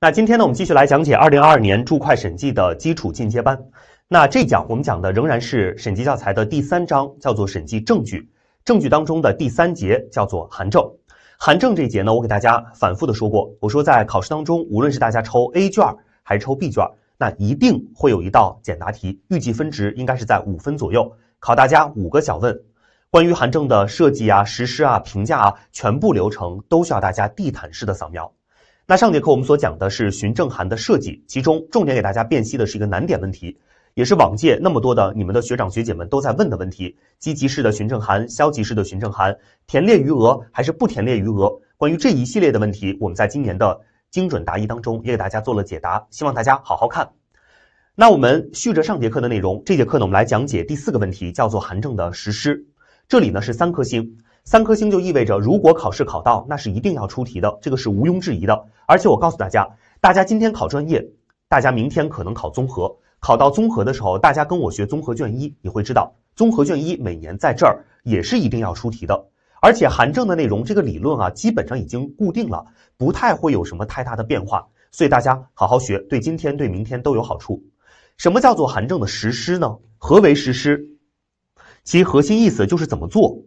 那今天呢，我们继续来讲解二零二二年注会审计的基础进阶班。那这一讲我们讲的仍然是审计教材的第三章，叫做审计证据。证据当中的第三节叫做函证。函证这一节呢，我给大家反复的说过，我说在考试当中，无论是大家抽 A 卷还是抽 B 卷，那一定会有一道简答题，预计分值应该是在五分左右，考大家五个小问，关于函证的设计啊、实施啊、评价啊，全部流程都需要大家地毯式的扫描。那上节课我们所讲的是询证函的设计，其中重点给大家辨析的是一个难点问题，也是往届那么多的你们的学长学姐们都在问的问题：积极式的询证函、消极式的询证函，填列余额还是不填列余额？关于这一系列的问题，我们在今年的精准答疑当中也给大家做了解答，希望大家好好看。那我们续着上节课的内容，这节课呢我们来讲解第四个问题，叫做函证的实施。这里呢是三颗星。三颗星就意味着，如果考试考到，那是一定要出题的，这个是毋庸置疑的。而且我告诉大家，大家今天考专业，大家明天可能考综合，考到综合的时候，大家跟我学综合卷一，你会知道，综合卷一每年在这儿也是一定要出题的。而且韩正的内容，这个理论啊，基本上已经固定了，不太会有什么太大的变化。所以大家好好学，对今天对明天都有好处。什么叫做韩正的实施呢？何为实施？其核心意思就是怎么做。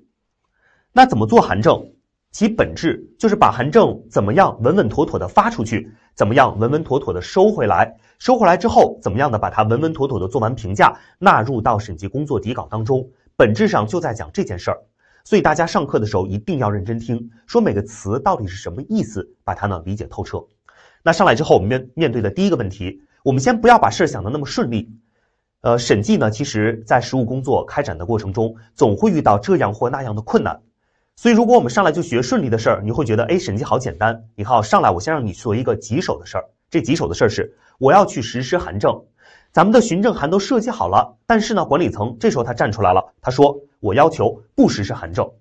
那怎么做函证？其本质就是把函证怎么样稳稳妥妥的发出去，怎么样稳稳妥妥的收回来，收回来之后怎么样的把它稳稳妥妥的做完评价，纳入到审计工作底稿当中。本质上就在讲这件事儿。所以大家上课的时候一定要认真听，说每个词到底是什么意思，把它呢理解透彻。那上来之后，我们面面对的第一个问题，我们先不要把事儿想的那么顺利。呃，审计呢，其实在实务工作开展的过程中，总会遇到这样或那样的困难。所以，如果我们上来就学顺利的事儿，你会觉得，哎，审计好简单。你看，上来我先让你做一个棘手的事儿。这棘手的事儿是，我要去实施函证，咱们的询证函都设计好了。但是呢，管理层这时候他站出来了，他说，我要求不实施函证。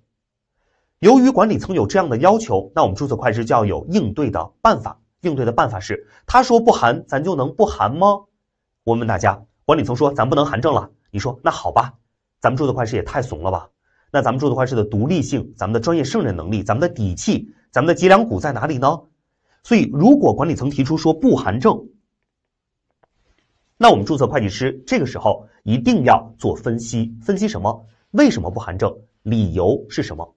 由于管理层有这样的要求，那我们注册会计师就要有应对的办法。应对的办法是，他说不函，咱就能不函吗？我问大家，管理层说咱不能函证了，你说那好吧？咱们注册会计师也太怂了吧？那咱们注册会计师的独立性，咱们的专业胜任能力，咱们的底气，咱们的脊梁骨在哪里呢？所以，如果管理层提出说不含证，那我们注册会计师这个时候一定要做分析，分析什么？为什么不含证？理由是什么？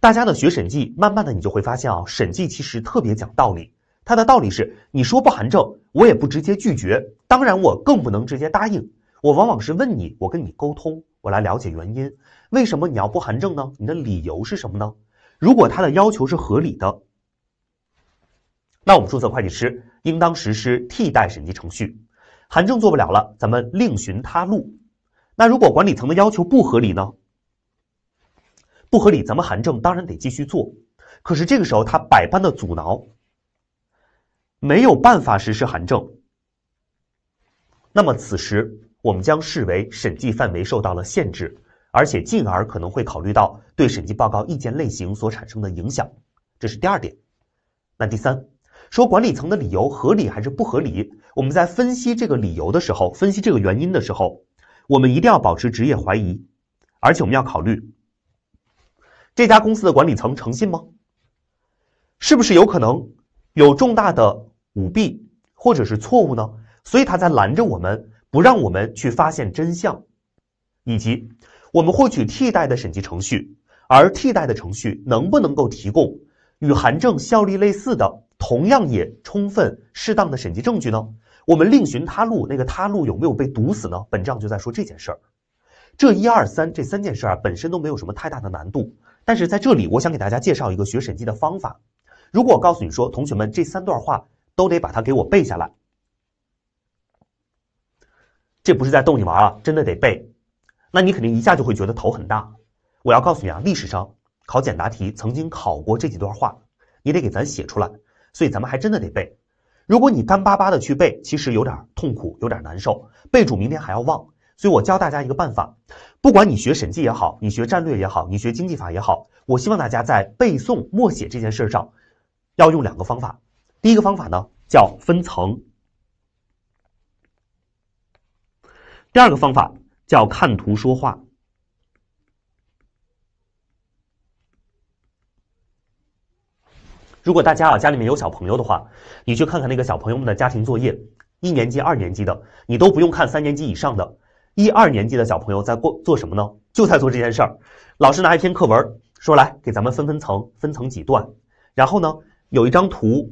大家呢学审计，慢慢的你就会发现啊，审计其实特别讲道理，它的道理是，你说不含证，我也不直接拒绝，当然我更不能直接答应，我往往是问你，我跟你沟通，我来了解原因。为什么你要不函证呢？你的理由是什么呢？如果他的要求是合理的，那我们注册会计师应当实施替代审计程序，函证做不了了，咱们另寻他路。那如果管理层的要求不合理呢？不合理，咱们函证当然得继续做。可是这个时候他百般的阻挠，没有办法实施函证。那么此时我们将视为审计范围受到了限制。而且，进而可能会考虑到对审计报告意见类型所产生的影响，这是第二点。那第三，说管理层的理由合理还是不合理？我们在分析这个理由的时候，分析这个原因的时候，我们一定要保持职业怀疑，而且我们要考虑这家公司的管理层诚信吗？是不是有可能有重大的舞弊或者是错误呢？所以他在拦着我们，不让我们去发现真相，以及。我们获取替代的审计程序，而替代的程序能不能够提供与函证效力类似的、同样也充分适当的审计证据呢？我们另寻他路，那个他路有没有被堵死呢？本章就在说这件事儿。这一二三这三件事啊，本身都没有什么太大的难度。但是在这里，我想给大家介绍一个学审计的方法。如果我告诉你说，同学们这三段话都得把它给我背下来，这不是在逗你玩啊，真的得背。那你肯定一下就会觉得头很大。我要告诉你啊，历史上考简答题曾经考过这几段话，你得给咱写出来。所以咱们还真的得背。如果你干巴巴的去背，其实有点痛苦，有点难受，背住明天还要忘。所以我教大家一个办法：不管你学审计也好，你学战略也好，你学经济法也好，我希望大家在背诵、默写这件事上，要用两个方法。第一个方法呢叫分层。第二个方法。叫看图说话。如果大家啊家里面有小朋友的话，你去看看那个小朋友们的家庭作业，一年级、二年级的，你都不用看三年级以上的。一二年级的小朋友在过做什么呢？就在做这件事儿。老师拿一篇课文，说来给咱们分分层，分层几段，然后呢，有一张图。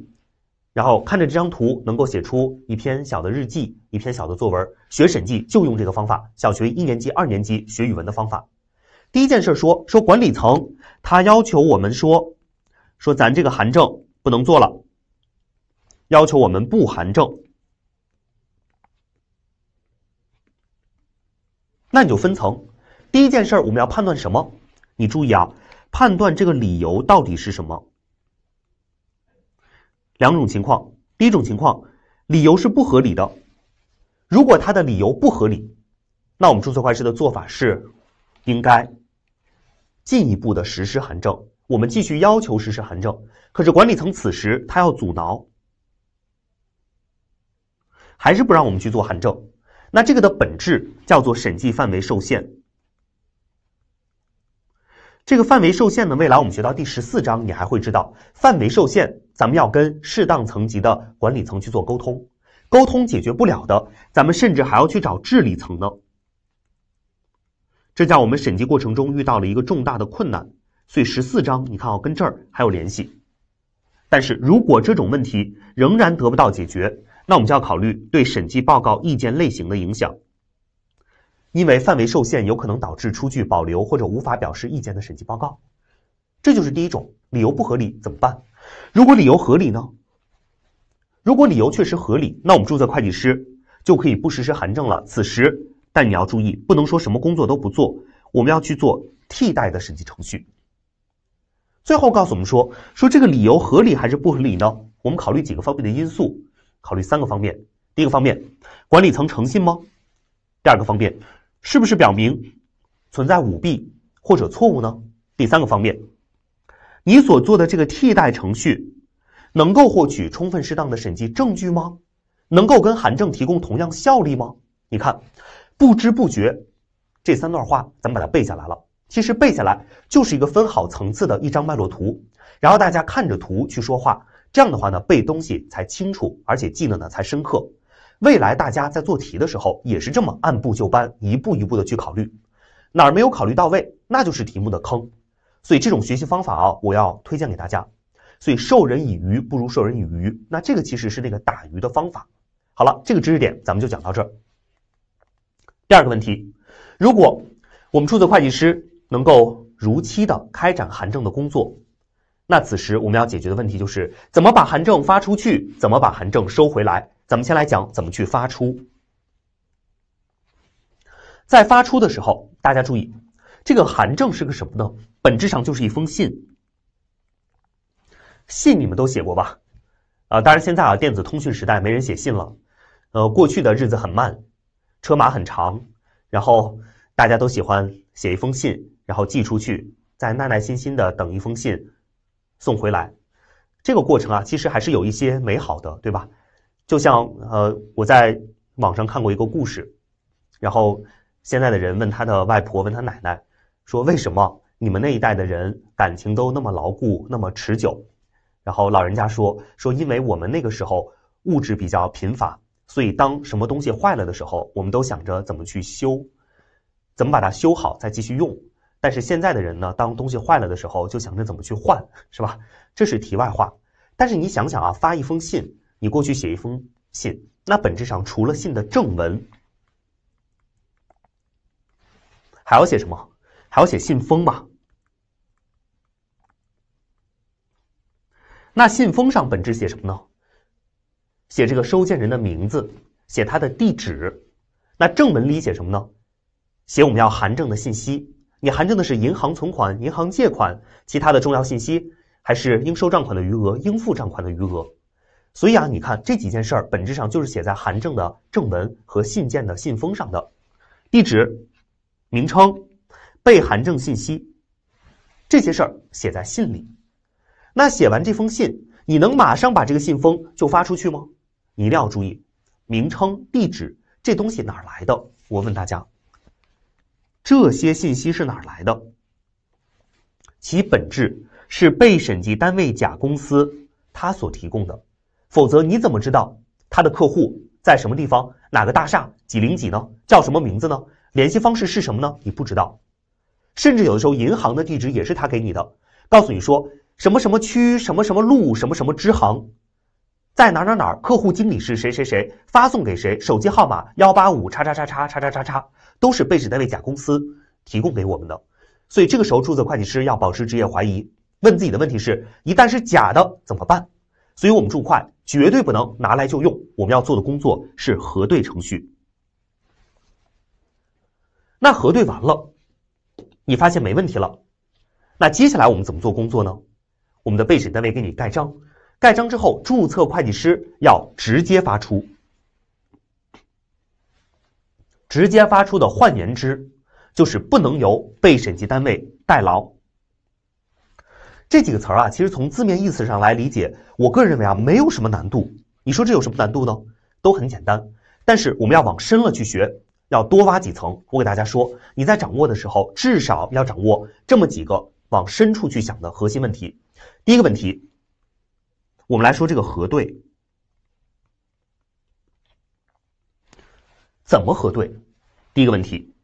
然后看着这张图，能够写出一篇小的日记，一篇小的作文。学审计就用这个方法。小学一年级、二年级学语文的方法。第一件事说说管理层，他要求我们说说咱这个函证不能做了，要求我们不函证。那你就分层。第一件事儿，我们要判断什么？你注意啊，判断这个理由到底是什么。两种情况，第一种情况，理由是不合理的。如果他的理由不合理，那我们注册会计师的做法是，应该进一步的实施函证。我们继续要求实施函证，可是管理层此时他要阻挠，还是不让我们去做函证。那这个的本质叫做审计范围受限。这个范围受限呢，未来我们学到第十四章，你还会知道范围受限，咱们要跟适当层级的管理层去做沟通，沟通解决不了的，咱们甚至还要去找治理层呢。这在我们审计过程中遇到了一个重大的困难，所以十四章你看哦，跟这儿还有联系。但是如果这种问题仍然得不到解决，那我们就要考虑对审计报告意见类型的影响。因为范围受限，有可能导致出具保留或者无法表示意见的审计报告，这就是第一种理由不合理怎么办？如果理由合理呢？如果理由确实合理，那我们注册会计师就可以不实施函证了。此时，但你要注意，不能说什么工作都不做，我们要去做替代的审计程序。最后告诉我们说，说这个理由合理还是不合理呢？我们考虑几个方面的因素，考虑三个方面：第一个方面，管理层诚信吗？第二个方面。是不是表明存在舞弊或者错误呢？第三个方面，你所做的这个替代程序能够获取充分适当的审计证据吗？能够跟函证提供同样效力吗？你看，不知不觉这三段话，咱们把它背下来了。其实背下来就是一个分好层次的一张脉络图，然后大家看着图去说话。这样的话呢，背东西才清楚，而且记得呢才深刻。未来大家在做题的时候也是这么按部就班，一步一步的去考虑，哪儿没有考虑到位，那就是题目的坑。所以这种学习方法啊，我要推荐给大家。所以授人以鱼不如授人以渔，那这个其实是那个打鱼的方法。好了，这个知识点咱们就讲到这儿。第二个问题，如果我们注册会计师能够如期的开展函证的工作，那此时我们要解决的问题就是怎么把函证发出去，怎么把函证收回来。咱们先来讲怎么去发出，在发出的时候，大家注意，这个函证是个什么呢？本质上就是一封信。信你们都写过吧？啊，当然现在啊，电子通讯时代没人写信了。呃，过去的日子很慢，车马很长，然后大家都喜欢写一封信，然后寄出去，再耐耐心心的等一封信送回来。这个过程啊，其实还是有一些美好的，对吧？就像呃，我在网上看过一个故事，然后现在的人问他的外婆，问他奶奶，说为什么你们那一代的人感情都那么牢固，那么持久？然后老人家说说因为我们那个时候物质比较贫乏，所以当什么东西坏了的时候，我们都想着怎么去修，怎么把它修好再继续用。但是现在的人呢，当东西坏了的时候就想着怎么去换，是吧？这是题外话。但是你想想啊，发一封信。你过去写一封信，那本质上除了信的正文，还要写什么？还要写信封吧。那信封上本质写什么呢？写这个收件人的名字，写他的地址。那正文里写什么呢？写我们要函证的信息。你函证的是银行存款、银行借款、其他的重要信息，还是应收账款的余额、应付账款的余额？所以啊，你看这几件事儿，本质上就是写在函证的正文和信件的信封上的，地址、名称、被函证信息，这些事儿写在信里。那写完这封信，你能马上把这个信封就发出去吗？你一定要注意，名称、地址这东西哪儿来的？我问大家，这些信息是哪儿来的？其本质是被审计单位甲公司他所提供的。否则你怎么知道他的客户在什么地方、哪个大厦、几零几呢？叫什么名字呢？联系方式是什么呢？你不知道。甚至有的时候，银行的地址也是他给你的，告诉你说什么什么区、什么什么路、什么什么支行，在哪哪哪，客户经理是谁谁谁，发送给谁，手机号码幺八五叉叉叉叉叉叉叉叉，都是被指单位假公司提供给我们的。所以，这个时候注册会计师要保持职业怀疑，问自己的问题是：一旦是假的怎么办？所以，我们注会。绝对不能拿来就用，我们要做的工作是核对程序。那核对完了，你发现没问题了，那接下来我们怎么做工作呢？我们的备审单位给你盖章，盖章之后，注册会计师要直接发出，直接发出的，换言之，就是不能由被审计单位代劳。这几个词儿啊，其实从字面意思上来理解，我个人认为啊，没有什么难度。你说这有什么难度呢？都很简单。但是我们要往深了去学，要多挖几层。我给大家说，你在掌握的时候，至少要掌握这么几个往深处去想的核心问题。第一个问题，我们来说这个核对，怎么核对？第一个问题，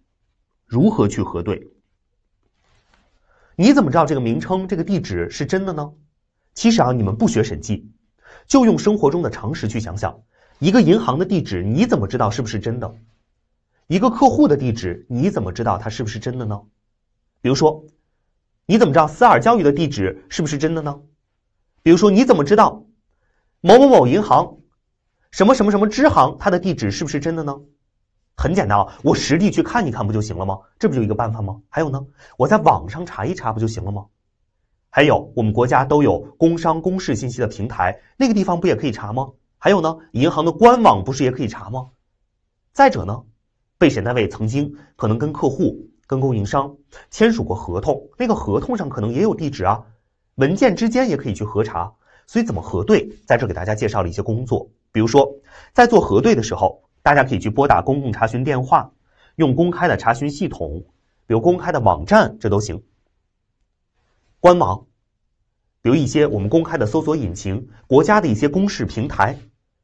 如何去核对？你怎么知道这个名称、这个地址是真的呢？其实啊，你们不学审计，就用生活中的常识去想想：一个银行的地址，你怎么知道是不是真的？一个客户的地址，你怎么知道它是不是真的呢？比如说，你怎么知道斯尔教育的地址是不是真的呢？比如说，你怎么知道某某某银行什么什么什么支行它的地址是不是真的呢？很简单啊，我实地去看一看不就行了吗？这不就一个办法吗？还有呢，我在网上查一查不就行了吗？还有，我们国家都有工商公示信息的平台，那个地方不也可以查吗？还有呢，银行的官网不是也可以查吗？再者呢，被审单位曾经可能跟客户、跟供应商签署过合同，那个合同上可能也有地址啊，文件之间也可以去核查。所以怎么核对，在这给大家介绍了一些工作，比如说在做核对的时候。大家可以去拨打公共查询电话，用公开的查询系统，比如公开的网站，这都行。官网，比如一些我们公开的搜索引擎、国家的一些公示平台，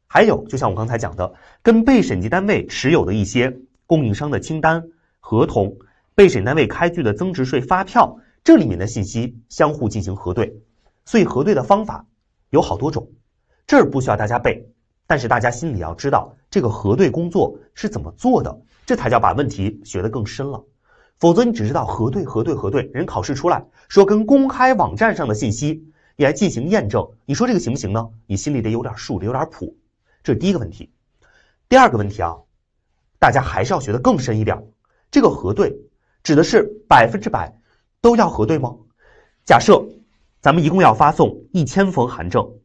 还有就像我刚才讲的，跟被审计单位持有的一些供应商的清单、合同、被审单位开具的增值税发票，这里面的信息相互进行核对。所以核对的方法有好多种，这儿不需要大家背。但是大家心里要知道这个核对工作是怎么做的，这才叫把问题学得更深了。否则你只知道核对、核对、核对，人考试出来说跟公开网站上的信息你来进行验证，你说这个行不行呢？你心里得有点数，得有点谱。这是第一个问题。第二个问题啊，大家还是要学得更深一点。这个核对指的是百分之百都要核对吗？假设咱们一共要发送一千封函证。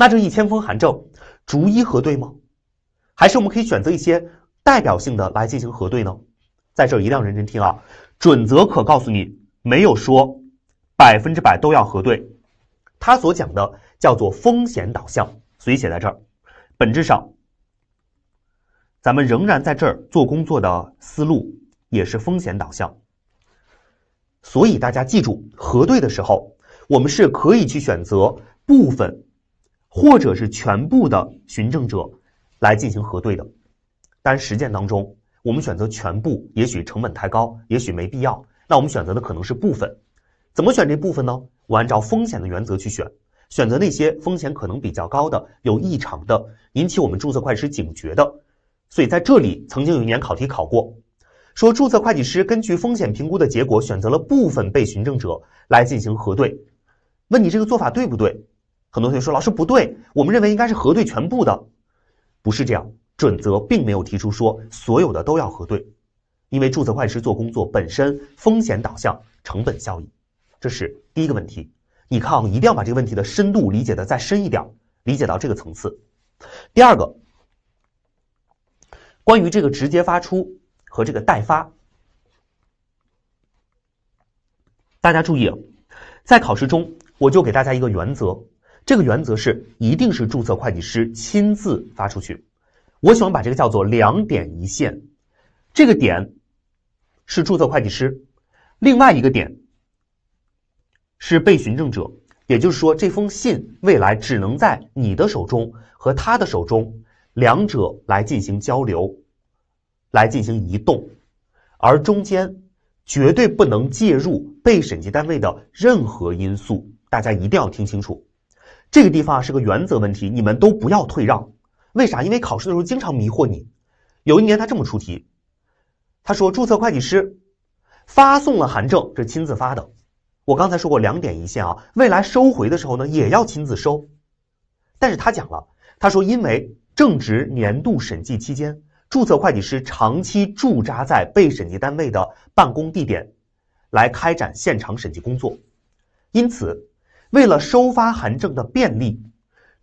那这一千封函证逐一核对吗？还是我们可以选择一些代表性的来进行核对呢？在这儿一定要认真听啊！准则可告诉你，没有说百分之百都要核对，他所讲的叫做风险导向，所以写在这儿。本质上，咱们仍然在这儿做工作的思路也是风险导向，所以大家记住，核对的时候，我们是可以去选择部分。或者是全部的询证者来进行核对的，但实践当中，我们选择全部也许成本太高，也许没必要。那我们选择的可能是部分，怎么选这部分呢？我按照风险的原则去选，选择那些风险可能比较高的、有异常的、引起我们注册会计师警觉的。所以在这里，曾经有一年考题考过，说注册会计师根据风险评估的结果选择了部分被询证者来进行核对，问你这个做法对不对？很多同学说：“老师不对，我们认为应该是核对全部的，不是这样。准则并没有提出说所有的都要核对，因为注册会计师做工作本身风险导向、成本效益，这是第一个问题。你看，一定要把这个问题的深度理解的再深一点，理解到这个层次。第二个，关于这个直接发出和这个代发，大家注意，在考试中我就给大家一个原则。”这个原则是，一定是注册会计师亲自发出去。我喜欢把这个叫做“两点一线”。这个点是注册会计师，另外一个点是被询证者。也就是说，这封信未来只能在你的手中和他的手中，两者来进行交流，来进行移动，而中间绝对不能介入被审计单位的任何因素。大家一定要听清楚。这个地方是个原则问题，你们都不要退让。为啥？因为考试的时候经常迷惑你。有一年他这么出题，他说注册会计师发送了函证，这是亲自发的。我刚才说过两点一线啊，未来收回的时候呢也要亲自收。但是他讲了，他说因为正值年度审计期间，注册会计师长期驻扎在被审计单位的办公地点，来开展现场审计工作，因此。为了收发函证的便利，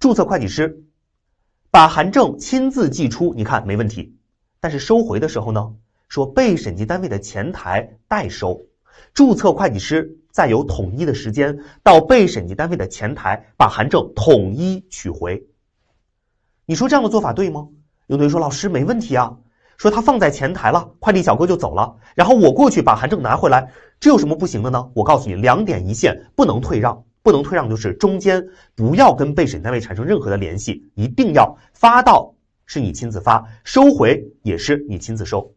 注册会计师把函证亲自寄出，你看没问题。但是收回的时候呢，说被审计单位的前台代收，注册会计师再有统一的时间到被审计单位的前台把函证统一取回。你说这样的做法对吗？有同学说老师没问题啊，说他放在前台了，快递小哥就走了，然后我过去把函证拿回来，这有什么不行的呢？我告诉你两点一线不能退让。不能退让，就是中间不要跟被审单位产生任何的联系，一定要发到是你亲自发，收回也是你亲自收。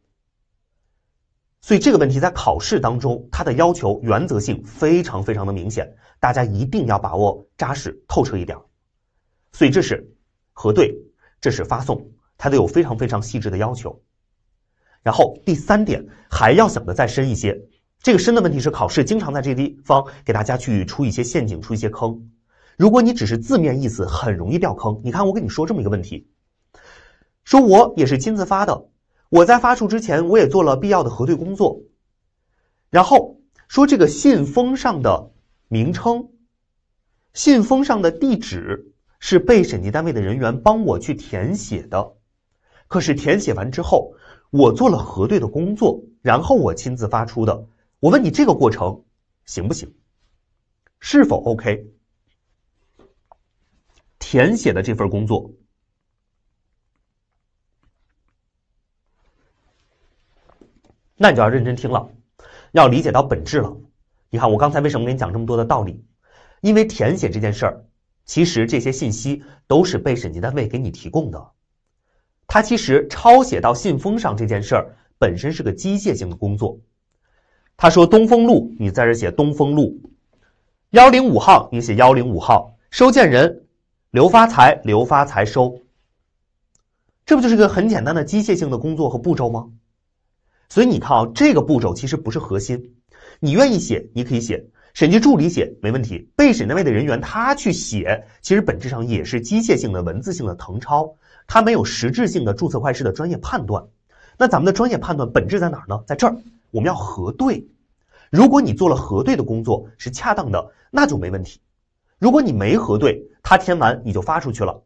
所以这个问题在考试当中，它的要求原则性非常非常的明显，大家一定要把握扎实、透彻一点。所以这是核对，这是发送，它都有非常非常细致的要求。然后第三点还要想的再深一些。这个深的问题是考试经常在这个地方给大家去出一些陷阱，出一些坑。如果你只是字面意思，很容易掉坑。你看，我跟你说这么一个问题：，说我也是亲自发的，我在发出之前我也做了必要的核对工作。然后说这个信封上的名称、信封上的地址是被审计单位的人员帮我去填写的，可是填写完之后，我做了核对的工作，然后我亲自发出的。我问你，这个过程行不行？是否 OK？填写的这份工作，那你就要认真听了，要理解到本质了。你看，我刚才为什么给你讲这么多的道理？因为填写这件事儿，其实这些信息都是被审计单位给你提供的，它其实抄写到信封上这件事儿本身是个机械性的工作。他说：“东风路，你在这写东风路，幺零五号，你写幺零五号。收件人刘发财，刘发财收。这不就是个很简单的机械性的工作和步骤吗？所以你看啊，这个步骤其实不是核心。你愿意写，你可以写。审计助理写没问题。被审单位的人员他去写，其实本质上也是机械性的文字性的誊抄，他没有实质性的注册会计师的专业判断。那咱们的专业判断本质在哪儿呢？在这儿。”我们要核对，如果你做了核对的工作是恰当的，那就没问题；如果你没核对，他填完你就发出去了，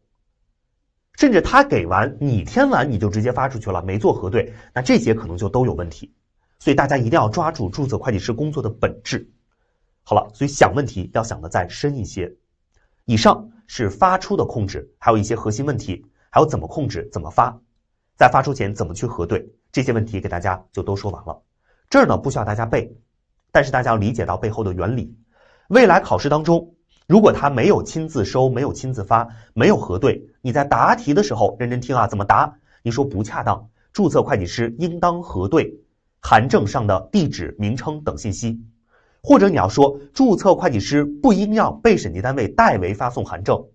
甚至他给完你填完你就直接发出去了，没做核对，那这些可能就都有问题。所以大家一定要抓住注册会计师工作的本质。好了，所以想问题要想的再深一些。以上是发出的控制，还有一些核心问题，还有怎么控制、怎么发，在发出前怎么去核对，这些问题给大家就都说完了。这儿呢不需要大家背，但是大家要理解到背后的原理。未来考试当中，如果他没有亲自收、没有亲自发、没有核对，你在答题的时候认真听啊，怎么答？你说不恰当，注册会计师应当核对函证上的地址、名称等信息。或者你要说，注册会计师不应要被审计单位代为发送函证。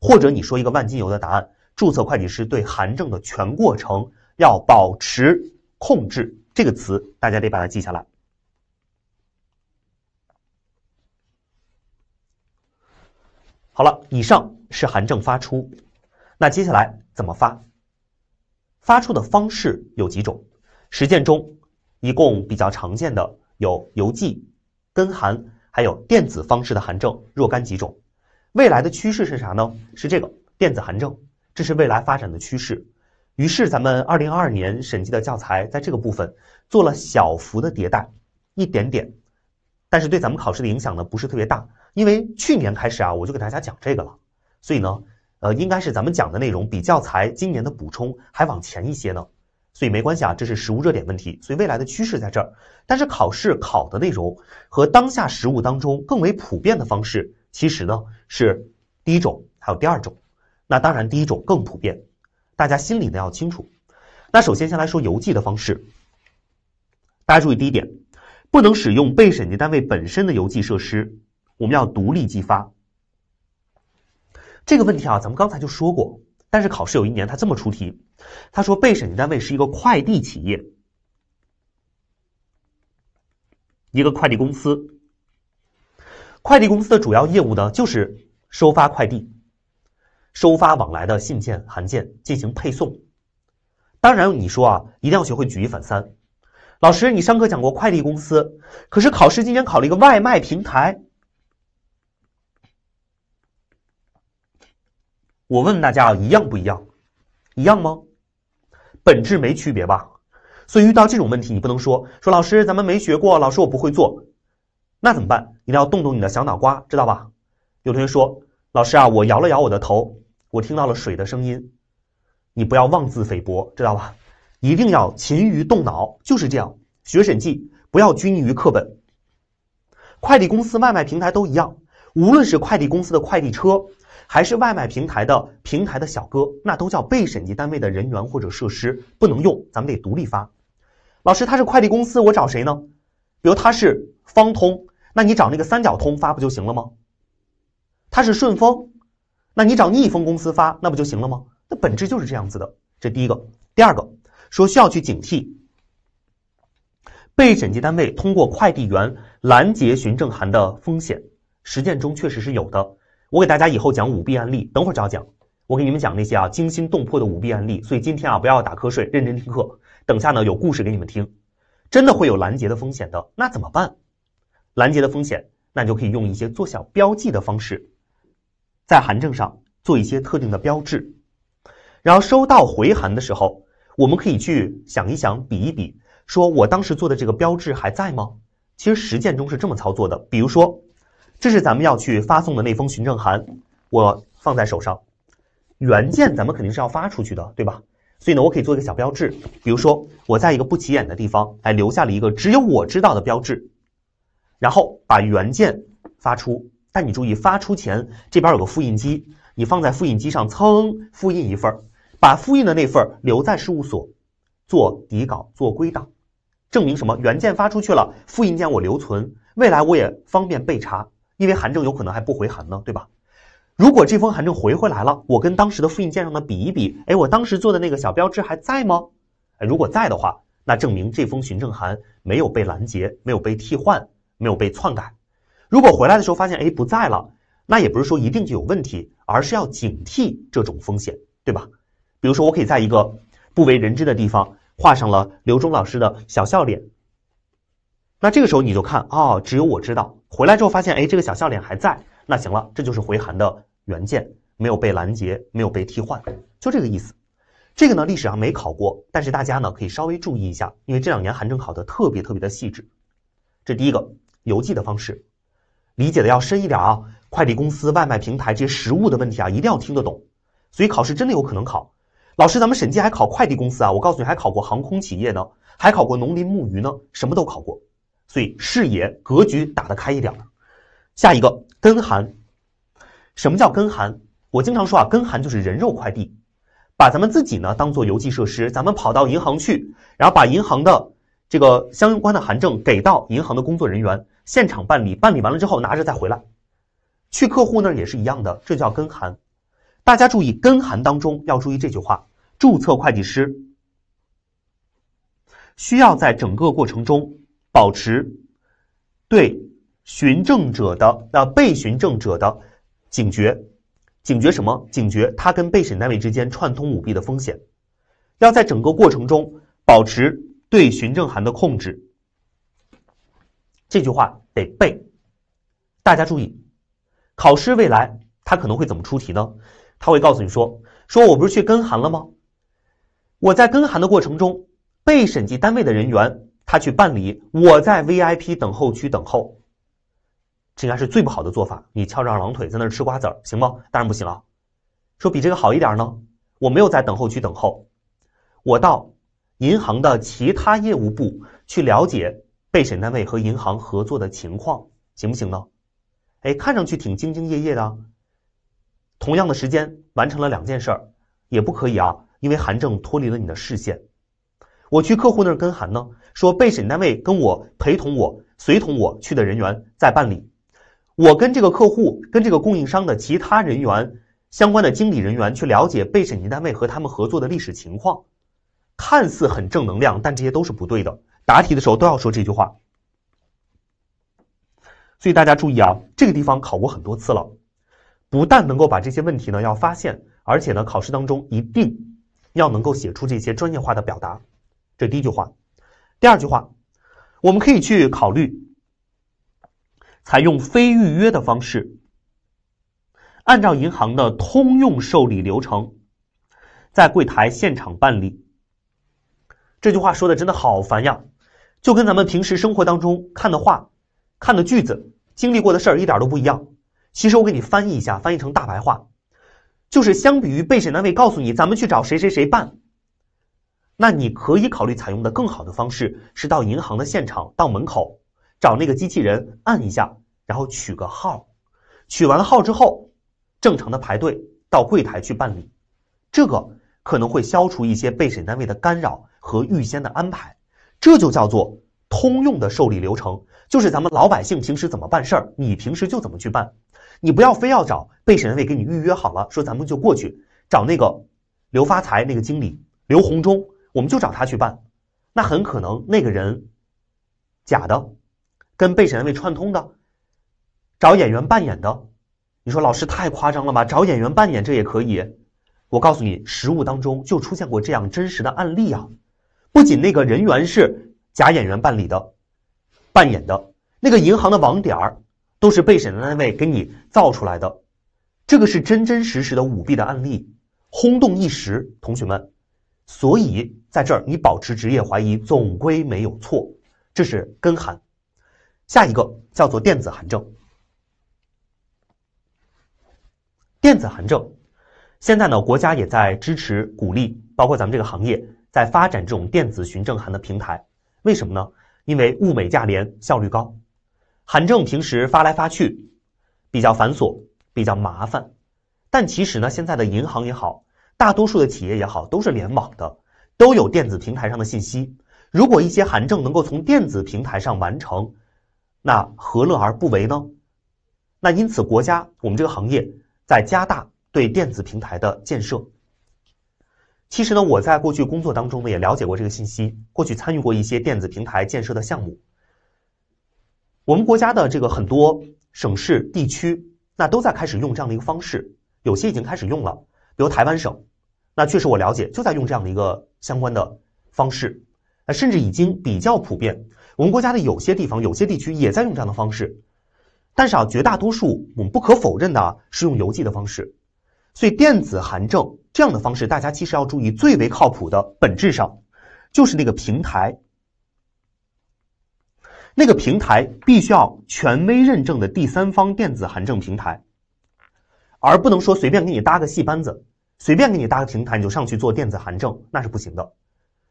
或者你说一个万金油的答案，注册会计师对函证的全过程要保持控制。这个词大家得把它记下来。好了，以上是函证发出，那接下来怎么发？发出的方式有几种？实践中一共比较常见的有邮寄、跟函，还有电子方式的函证若干几种。未来的趋势是啥呢？是这个电子函证，这是未来发展的趋势。于是，咱们二零二二年审计的教材在这个部分做了小幅的迭代，一点点，但是对咱们考试的影响呢不是特别大。因为去年开始啊，我就给大家讲这个了，所以呢，呃，应该是咱们讲的内容比教材今年的补充还往前一些呢，所以没关系啊，这是实务热点问题，所以未来的趋势在这儿。但是考试考的内容和当下实务当中更为普遍的方式，其实呢是第一种，还有第二种，那当然第一种更普遍。大家心里呢要清楚。那首先先来说邮寄的方式。大家注意第一点，不能使用被审计单位本身的邮寄设施，我们要独立寄发。这个问题啊，咱们刚才就说过。但是考试有一年他这么出题，他说被审计单位是一个快递企业，一个快递公司。快递公司的主要业务呢，就是收发快递。收发往来的信件、函件进行配送。当然，你说啊，一定要学会举一反三。老师，你上课讲过快递公司，可是考试今年考了一个外卖平台。我问问大家啊，一样不一样？一样吗？本质没区别吧？所以遇到这种问题，你不能说说老师咱们没学过，老师我不会做。那怎么办？一定要动动你的小脑瓜，知道吧？有同学说，老师啊，我摇了摇我的头。我听到了水的声音，你不要妄自菲薄，知道吧？一定要勤于动脑，就是这样。学审计不要拘泥于课本。快递公司、外卖平台都一样，无论是快递公司的快递车，还是外卖平台的平台的小哥，那都叫被审计单位的人员或者设施，不能用，咱们得独立发。老师，他是快递公司，我找谁呢？比如他是方通，那你找那个三角通发不就行了吗？他是顺丰。那你找逆风公司发，那不就行了吗？那本质就是这样子的。这第一个，第二个说需要去警惕被审计单位通过快递员拦截询证函的风险。实践中确实是有的。我给大家以后讲舞弊案例，等会儿就要讲。我给你们讲那些啊惊心动魄的舞弊案例。所以今天啊不要打瞌睡，认真听课。等下呢有故事给你们听，真的会有拦截的风险的。那怎么办？拦截的风险，那你就可以用一些做小标记的方式。在函证上做一些特定的标志，然后收到回函的时候，我们可以去想一想、比一比，说我当时做的这个标志还在吗？其实实践中是这么操作的。比如说，这是咱们要去发送的那封询证函，我放在手上，原件咱们肯定是要发出去的，对吧？所以呢，我可以做一个小标志，比如说我在一个不起眼的地方，哎，留下了一个只有我知道的标志，然后把原件发出。但你注意，发出前这边有个复印机，你放在复印机上，蹭复印一份儿，把复印的那份儿留在事务所做底稿、做归档，证明什么？原件发出去了，复印件我留存，未来我也方便备查，因为函证有可能还不回函呢，对吧？如果这封函证回回来了，我跟当时的复印件上的比一比，哎，我当时做的那个小标志还在吗？如果在的话，那证明这封询证函没有被拦截、没有被替换、没有被篡改。如果回来的时候发现哎不在了，那也不是说一定就有问题，而是要警惕这种风险，对吧？比如说我可以在一个不为人知的地方画上了刘忠老师的小笑脸，那这个时候你就看哦，只有我知道。回来之后发现哎这个小笑脸还在，那行了，这就是回函的原件没有被拦截，没有被替换，就这个意思。这个呢历史上没考过，但是大家呢可以稍微注意一下，因为这两年函证考的特别特别的细致。这第一个邮寄的方式。理解的要深一点啊，快递公司、外卖平台这些实物的问题啊，一定要听得懂。所以考试真的有可能考。老师，咱们审计还考快递公司啊？我告诉你，还考过航空企业呢，还考过农林牧渔呢，什么都考过。所以视野格局打得开一点。下一个，根函。什么叫根函？我经常说啊，根函就是人肉快递，把咱们自己呢当做邮寄设施，咱们跑到银行去，然后把银行的这个相关的函证给到银行的工作人员。现场办理，办理完了之后拿着再回来，去客户那儿也是一样的，这叫跟函。大家注意，跟函当中要注意这句话：注册会计师需要在整个过程中保持对询证者的那被询证者的警觉，警觉什么？警觉他跟被审单位之间串通舞弊的风险。要在整个过程中保持对询证函的控制。这句话得背，大家注意，考试未来他可能会怎么出题呢？他会告诉你说：“说我不是去跟函了吗？我在跟函的过程中，被审计单位的人员他去办理，我在 VIP 等候区等候，这应该是最不好的做法。你翘着二郎腿在那吃瓜子儿，行吗？当然不行了。说比这个好一点呢，我没有在等候区等候，我到银行的其他业务部去了解。”被审单位和银行合作的情况行不行呢？哎，看上去挺兢兢业业的。同样的时间完成了两件事儿，也不可以啊。因为韩正脱离了你的视线，我去客户那儿跟韩呢说，被审单位跟我陪同我随同我去的人员在办理，我跟这个客户跟这个供应商的其他人员相关的经理人员去了解被审计单位和他们合作的历史情况，看似很正能量，但这些都是不对的。答题的时候都要说这句话，所以大家注意啊，这个地方考过很多次了。不但能够把这些问题呢要发现，而且呢考试当中一定要能够写出这些专业化的表达。这第一句话，第二句话，我们可以去考虑采用非预约的方式，按照银行的通用受理流程，在柜台现场办理。这句话说的真的好烦呀。就跟咱们平时生活当中看的话、看的句子、经历过的事儿一点都不一样。其实我给你翻译一下，翻译成大白话，就是相比于备审单位告诉你咱们去找谁谁谁办，那你可以考虑采用的更好的方式是到银行的现场，到门口找那个机器人按一下，然后取个号，取完号之后正常的排队到柜台去办理。这个可能会消除一些被审单位的干扰和预先的安排。这就叫做通用的受理流程，就是咱们老百姓平时怎么办事儿，你平时就怎么去办，你不要非要找被审单位给你预约好了，说咱们就过去找那个刘发财那个经理刘洪忠，我们就找他去办，那很可能那个人假的，跟被审单位串通的，找演员扮演的，你说老师太夸张了吧？找演员扮演这也可以？我告诉你，实物当中就出现过这样真实的案例啊。不仅那个人员是假演员办理的、扮演的，那个银行的网点儿都是被审单位给你造出来的，这个是真真实实的舞弊的案例，轰动一时。同学们，所以在这儿你保持职业怀疑，总归没有错。这是根函，下一个叫做电子函证。电子函证，现在呢，国家也在支持鼓励，包括咱们这个行业。在发展这种电子询证函的平台，为什么呢？因为物美价廉，效率高。函证平时发来发去，比较繁琐，比较麻烦。但其实呢，现在的银行也好，大多数的企业也好，都是联网的，都有电子平台上的信息。如果一些函证能够从电子平台上完成，那何乐而不为呢？那因此，国家我们这个行业在加大对电子平台的建设。其实呢，我在过去工作当中呢，也了解过这个信息，过去参与过一些电子平台建设的项目。我们国家的这个很多省市地区，那都在开始用这样的一个方式，有些已经开始用了，比如台湾省，那确实我了解就在用这样的一个相关的方式，啊，甚至已经比较普遍。我们国家的有些地方、有些地区也在用这样的方式，但是啊，绝大多数我们不可否认的是用邮寄的方式。所以电子函证这样的方式，大家其实要注意，最为靠谱的，本质上就是那个平台。那个平台必须要权威认证的第三方电子函证平台，而不能说随便给你搭个戏班子，随便给你搭个平台你就上去做电子函证，那是不行的。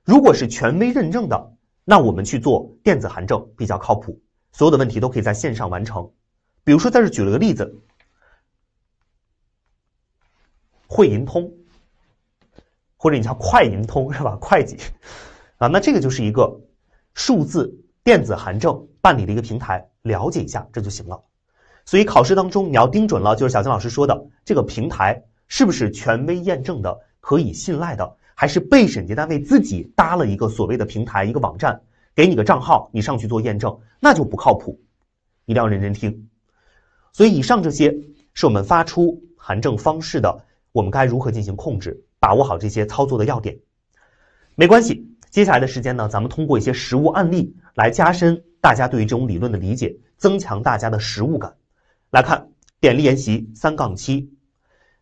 如果是权威认证的，那我们去做电子函证比较靠谱，所有的问题都可以在线上完成。比如说，在这举了个例子。汇银通，或者你叫快银通是吧？会 计啊，那这个就是一个数字电子函证办理的一个平台，了解一下这就行了。所以考试当中你要盯准了，就是小金老师说的这个平台是不是权威验证的、可以信赖的，还是被审计单位自己搭了一个所谓的平台、一个网站，给你个账号，你上去做验证，那就不靠谱。一定要认真听。所以以上这些是我们发出函证方式的。我们该如何进行控制，把握好这些操作的要点？没关系，接下来的时间呢，咱们通过一些实物案例来加深大家对于这种理论的理解，增强大家的实物感。来看点例研习三杠七，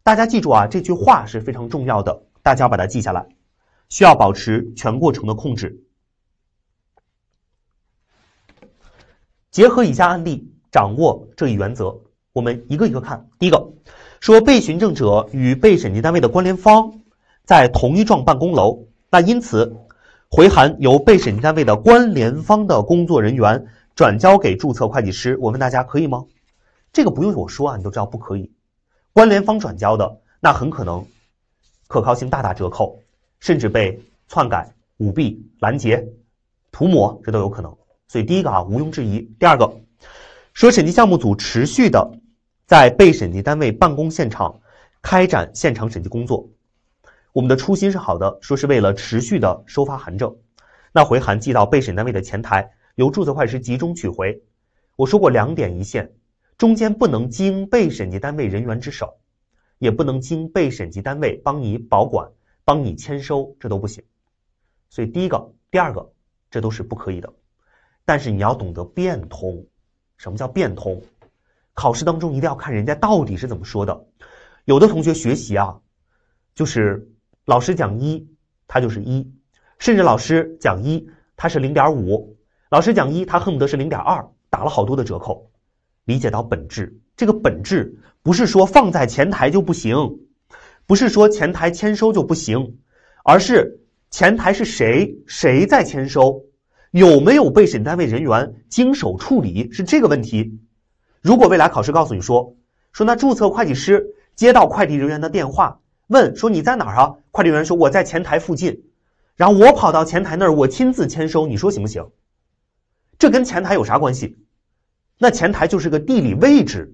大家记住啊，这句话是非常重要的，大家要把它记下来。需要保持全过程的控制，结合以下案例掌握这一原则。我们一个一个看，第一个。说被询证者与被审计单位的关联方在同一幢办公楼，那因此回函由被审计单位的关联方的工作人员转交给注册会计师，我问大家可以吗？这个不用我说啊，你都知道不可以。关联方转交的，那很可能可靠性大打折扣，甚至被篡改、舞弊、拦截、涂抹，这都有可能。所以第一个啊，毋庸置疑。第二个，说审计项目组持续的。在被审计单位办公现场开展现场审计工作，我们的初心是好的，说是为了持续的收发函证，那回函寄到被审单位的前台，由注册会计师集中取回。我说过两点一线，中间不能经被审计单位人员之手，也不能经被审计单位帮你保管、帮你签收，这都不行。所以第一个、第二个，这都是不可以的。但是你要懂得变通，什么叫变通？考试当中一定要看人家到底是怎么说的。有的同学学习啊，就是老师讲一，他就是一；甚至老师讲一，他是零点五；老师讲一，他恨不得是零点二，打了好多的折扣。理解到本质，这个本质不是说放在前台就不行，不是说前台签收就不行，而是前台是谁，谁在签收，有没有被审单位人员经手处理，是这个问题。如果未来考试告诉你说，说那注册会计师接到快递人员的电话，问说你在哪儿啊？快递员说我在前台附近，然后我跑到前台那儿，我亲自签收，你说行不行？这跟前台有啥关系？那前台就是个地理位置，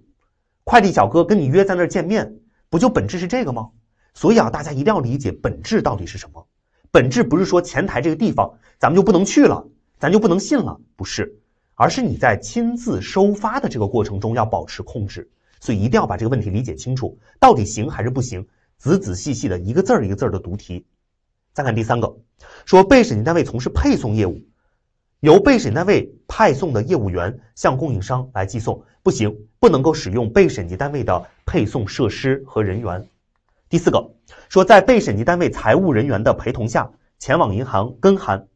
快递小哥跟你约在那儿见面，不就本质是这个吗？所以啊，大家一定要理解本质到底是什么。本质不是说前台这个地方，咱们就不能去了，咱就不能信了，不是。而是你在亲自收发的这个过程中要保持控制，所以一定要把这个问题理解清楚，到底行还是不行？仔仔细细的一个字儿一个字儿的读题。再看第三个，说被审计单位从事配送业务，由被审计单位派送的业务员向供应商来寄送，不行，不能够使用被审计单位的配送设施和人员。第四个，说在被审计单位财务人员的陪同下前往银行跟函，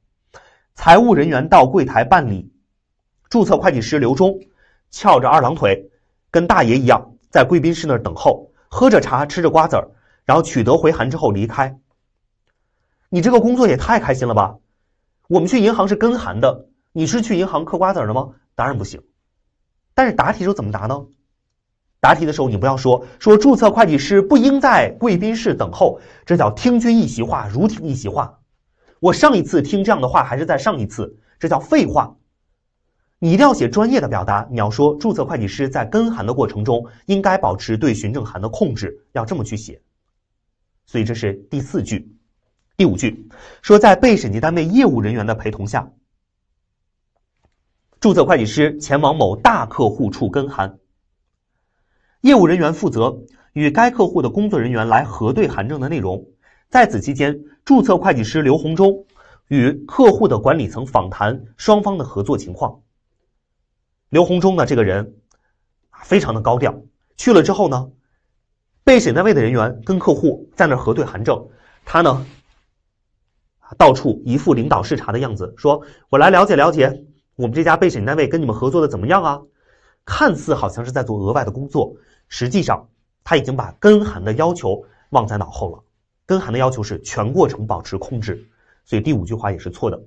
财务人员到柜台办理。注册会计师刘忠，翘着二郎腿，跟大爷一样在贵宾室那儿等候，喝着茶，吃着瓜子儿，然后取得回函之后离开。你这个工作也太开心了吧？我们去银行是跟函的，你是去银行嗑瓜子了吗？当然不行。但是答题时候怎么答呢？答题的时候你不要说说注册会计师不应在贵宾室等候，这叫听君一席话，如听一席话。我上一次听这样的话还是在上一次，这叫废话。你一定要写专业的表达。你要说注册会计师在跟函的过程中，应该保持对询证函的控制，要这么去写。所以这是第四句，第五句说，在被审计单位业务人员的陪同下，注册会计师前往某大客户处跟函。业务人员负责与该客户的工作人员来核对函证的内容，在此期间，注册会计师刘洪忠与客户的管理层访谈双方的合作情况。刘洪忠呢，这个人非常的高调。去了之后呢，被审单位的人员跟客户在那核对函证，他呢，到处一副领导视察的样子，说我来了解了解，我们这家被审单位跟你们合作的怎么样啊？看似好像是在做额外的工作，实际上他已经把跟函的要求忘在脑后了。跟函的要求是全过程保持控制，所以第五句话也是错的。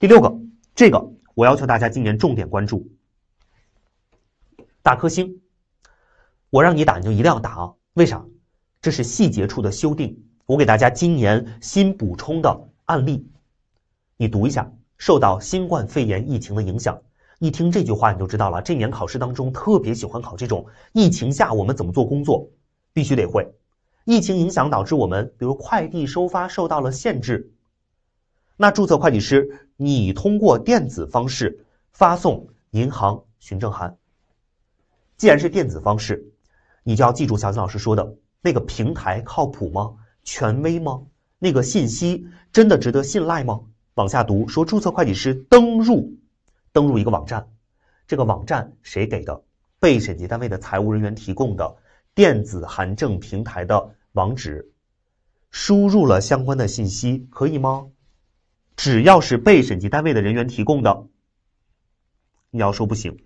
第六个，这个我要求大家今年重点关注。大颗星，我让你打你就一定要打啊！为啥？这是细节处的修订。我给大家今年新补充的案例，你读一下。受到新冠肺炎疫情的影响，一听这句话你就知道了。这年考试当中特别喜欢考这种疫情下我们怎么做工作，必须得会。疫情影响导致我们比如快递收发受到了限制，那注册会计师你通过电子方式发送银行询证函。既然是电子方式，你就要记住小金老师说的那个平台靠谱吗？权威吗？那个信息真的值得信赖吗？往下读，说注册会计师登入登入一个网站，这个网站谁给的？被审计单位的财务人员提供的电子函证平台的网址，输入了相关的信息，可以吗？只要是被审计单位的人员提供的，你要说不行。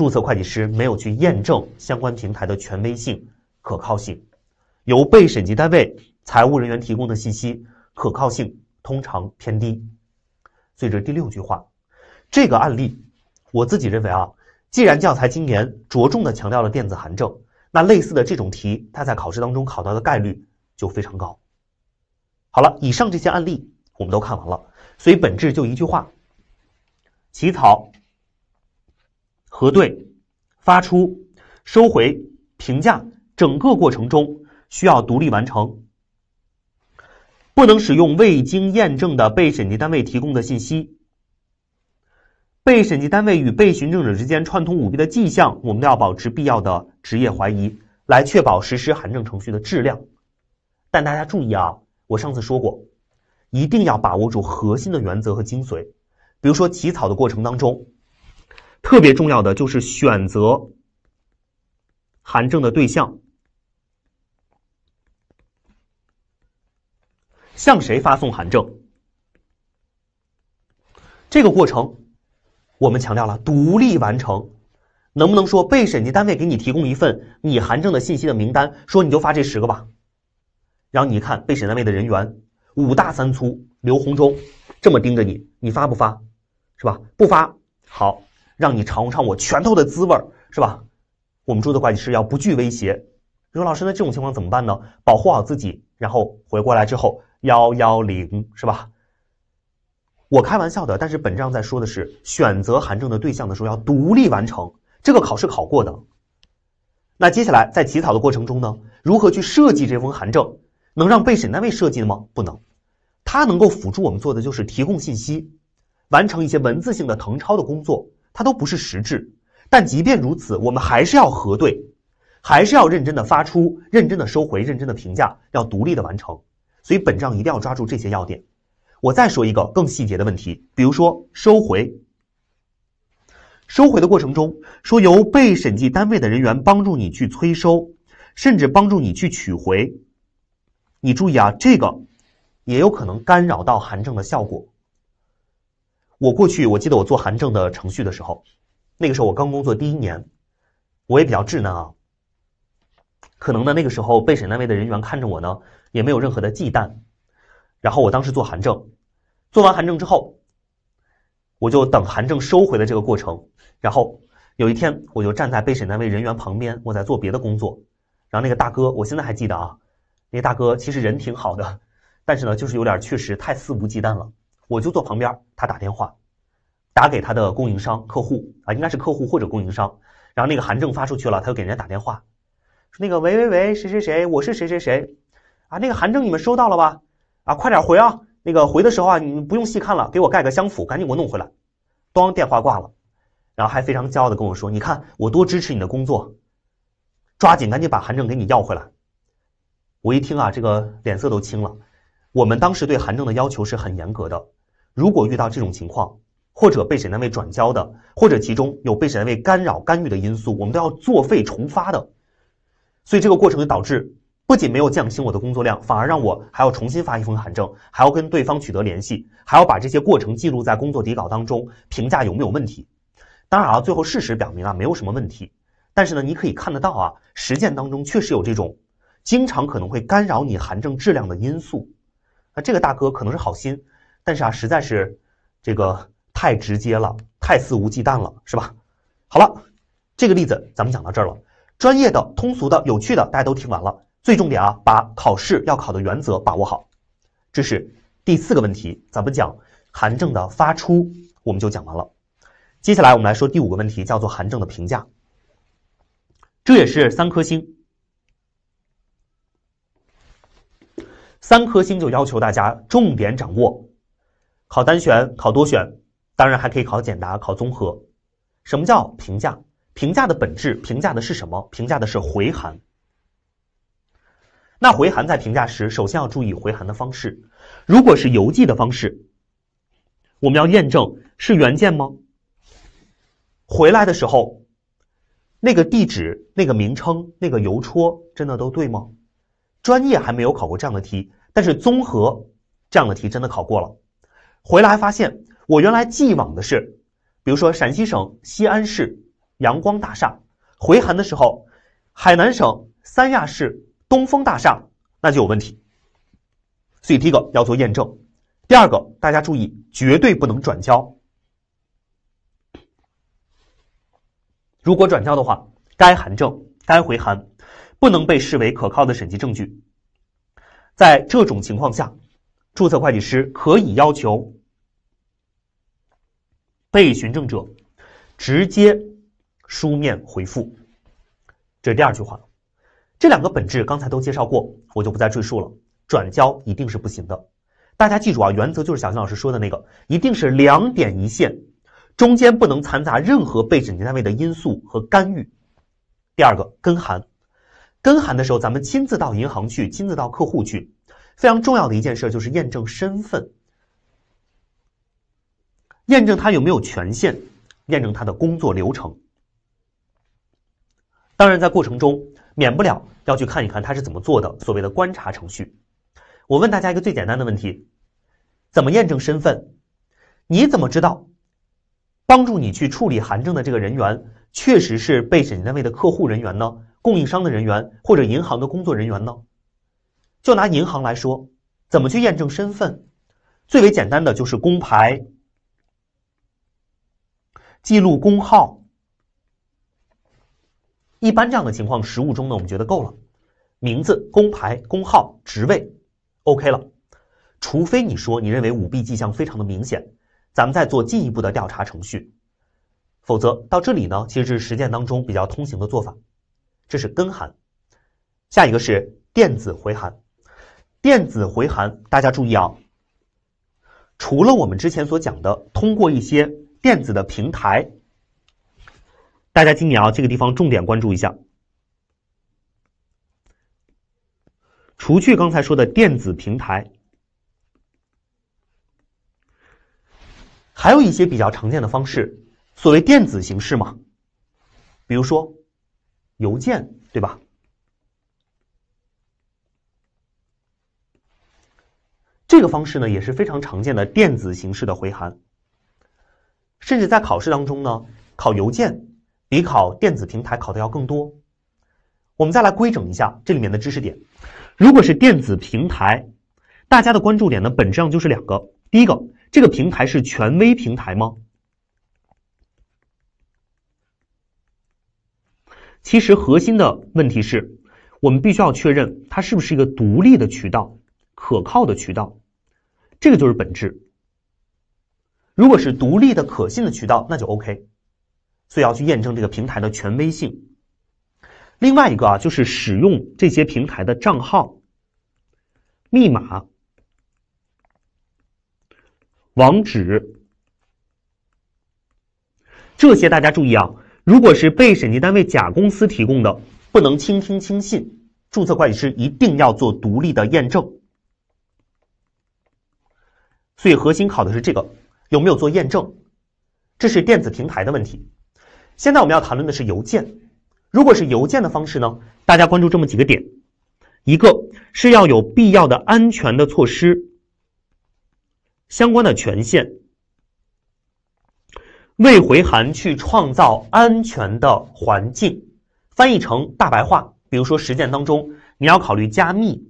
注册会计师没有去验证相关平台的权威性、可靠性，由被审计单位财务人员提供的信息可靠性通常偏低，所以这是第六句话，这个案例我自己认为啊，既然教材今年着重的强调了电子函证，那类似的这种题，它在考试当中考到的概率就非常高。好了，以上这些案例我们都看完了，所以本质就一句话：起草。核对、发出、收回、评价，整个过程中需要独立完成，不能使用未经验证的被审计单位提供的信息。被审计单位与被询证者之间串通舞弊的迹象，我们都要保持必要的职业怀疑，来确保实施函证程序的质量。但大家注意啊，我上次说过，一定要把握住核心的原则和精髓，比如说起草的过程当中。特别重要的就是选择函证的对象，向谁发送函证？这个过程我们强调了独立完成。能不能说被审计单位给你提供一份你函证的信息的名单，说你就发这十个吧？然后你看被审单位的人员五大三粗，刘洪忠这么盯着你，你发不发？是吧？不发，好。让你尝尝我拳头的滋味儿，是吧？我们注册会计师要不惧威胁。你说老师，那这种情况怎么办呢？保护好自己，然后回过来之后，幺幺零，是吧？我开玩笑的，但是本章在说的是选择函证的对象的时候要独立完成。这个考试考过的。那接下来在起草的过程中呢，如何去设计这封函证？能让被审单位设计的吗？不能。它能够辅助我们做的就是提供信息，完成一些文字性的誊抄的工作。它都不是实质，但即便如此，我们还是要核对，还是要认真的发出，认真的收回，认真的评价，要独立的完成。所以本账一定要抓住这些要点。我再说一个更细节的问题，比如说收回，收回的过程中说由被审计单位的人员帮助你去催收，甚至帮助你去取回，你注意啊，这个也有可能干扰到函证的效果。我过去，我记得我做函证的程序的时候，那个时候我刚工作第一年，我也比较稚嫩啊。可能呢，那个时候被审单位的人员看着我呢，也没有任何的忌惮。然后我当时做函证，做完函证之后，我就等函证收回的这个过程。然后有一天，我就站在被审单位人员旁边，我在做别的工作。然后那个大哥，我现在还记得啊，那个大哥其实人挺好的，但是呢，就是有点确实太肆无忌惮了。我就坐旁边，他打电话，打给他的供应商客户啊，应该是客户或者供应商。然后那个韩正发出去了，他又给人家打电话，说那个喂喂喂，谁谁谁，我是谁谁谁，啊，那个韩正你们收到了吧？啊，快点回啊！那个回的时候啊，你不用细看了，给我盖个香符，赶紧给我弄回来。都电话挂了，然后还非常骄傲的跟我说：“你看我多支持你的工作，抓紧赶紧把韩正给你要回来。”我一听啊，这个脸色都青了。我们当时对韩正的要求是很严格的。如果遇到这种情况，或者被审单位转交的，或者其中有被审单位干扰、干预的因素，我们都要作废重发的。所以这个过程导致不仅没有降轻我的工作量，反而让我还要重新发一封函证，还要跟对方取得联系，还要把这些过程记录在工作底稿当中，评价有没有问题。当然啊，最后事实表明啊，没有什么问题。但是呢，你可以看得到啊，实践当中确实有这种经常可能会干扰你函证质量的因素。那这个大哥可能是好心。但是啊，实在是这个太直接了，太肆无忌惮了，是吧？好了，这个例子咱们讲到这儿了，专业的、通俗的、有趣的，大家都听完了。最重点啊，把考试要考的原则把握好。这是第四个问题，咱们讲函证的发出，我们就讲完了。接下来我们来说第五个问题，叫做函证的评价。这也是三颗星，三颗星就要求大家重点掌握。考单选，考多选，当然还可以考简答，考综合。什么叫评价？评价的本质，评价的是什么？评价的是回函。那回函在评价时，首先要注意回函的方式。如果是邮寄的方式，我们要验证是原件吗？回来的时候，那个地址、那个名称、那个邮戳，真的都对吗？专业还没有考过这样的题，但是综合这样的题真的考过了。回来发现，我原来寄往的是，比如说陕西省西安市阳光大厦，回函的时候，海南省三亚市东风大厦，那就有问题。所以第一个要做验证，第二个大家注意，绝对不能转交。如果转交的话，该函证、该回函不能被视为可靠的审计证据。在这种情况下。注册会计师可以要求被询证者直接书面回复，这是第二句话。这两个本质刚才都介绍过，我就不再赘述了。转交一定是不行的，大家记住啊，原则就是小新老师说的那个，一定是两点一线，中间不能掺杂任何被审计单位的因素和干预。第二个，跟函，跟函的时候，咱们亲自到银行去，亲自到客户去。非常重要的一件事就是验证身份，验证他有没有权限，验证他的工作流程。当然，在过程中免不了要去看一看他是怎么做的，所谓的观察程序。我问大家一个最简单的问题：怎么验证身份？你怎么知道帮助你去处理函证的这个人员确实是被审计单位的客户人员呢？供应商的人员或者银行的工作人员呢？就拿银行来说，怎么去验证身份？最为简单的就是工牌、记录工号。一般这样的情况，实物中呢，我们觉得够了。名字、工牌、工号、职位，OK 了。除非你说你认为舞弊迹象非常的明显，咱们再做进一步的调查程序。否则到这里呢，其实是实践当中比较通行的做法。这是根函，下一个是电子回函。电子回函，大家注意啊！除了我们之前所讲的通过一些电子的平台，大家今年啊这个地方重点关注一下。除去刚才说的电子平台，还有一些比较常见的方式，所谓电子形式嘛，比如说邮件，对吧？这个方式呢也是非常常见的电子形式的回函，甚至在考试当中呢，考邮件比考电子平台考的要更多。我们再来规整一下这里面的知识点。如果是电子平台，大家的关注点呢，本质上就是两个：第一个，这个平台是权威平台吗？其实核心的问题是我们必须要确认它是不是一个独立的渠道、可靠的渠道。这个就是本质。如果是独立的、可信的渠道，那就 OK。所以要去验证这个平台的权威性。另外一个啊，就是使用这些平台的账号、密码、网址，这些大家注意啊。如果是被审计单位甲公司提供的，不能轻听轻信，注册会计师一定要做独立的验证。所以核心考的是这个有没有做验证，这是电子平台的问题。现在我们要谈论的是邮件，如果是邮件的方式呢？大家关注这么几个点：一个是要有必要的安全的措施，相关的权限，为回函去创造安全的环境。翻译成大白话，比如说实践当中，你要考虑加密。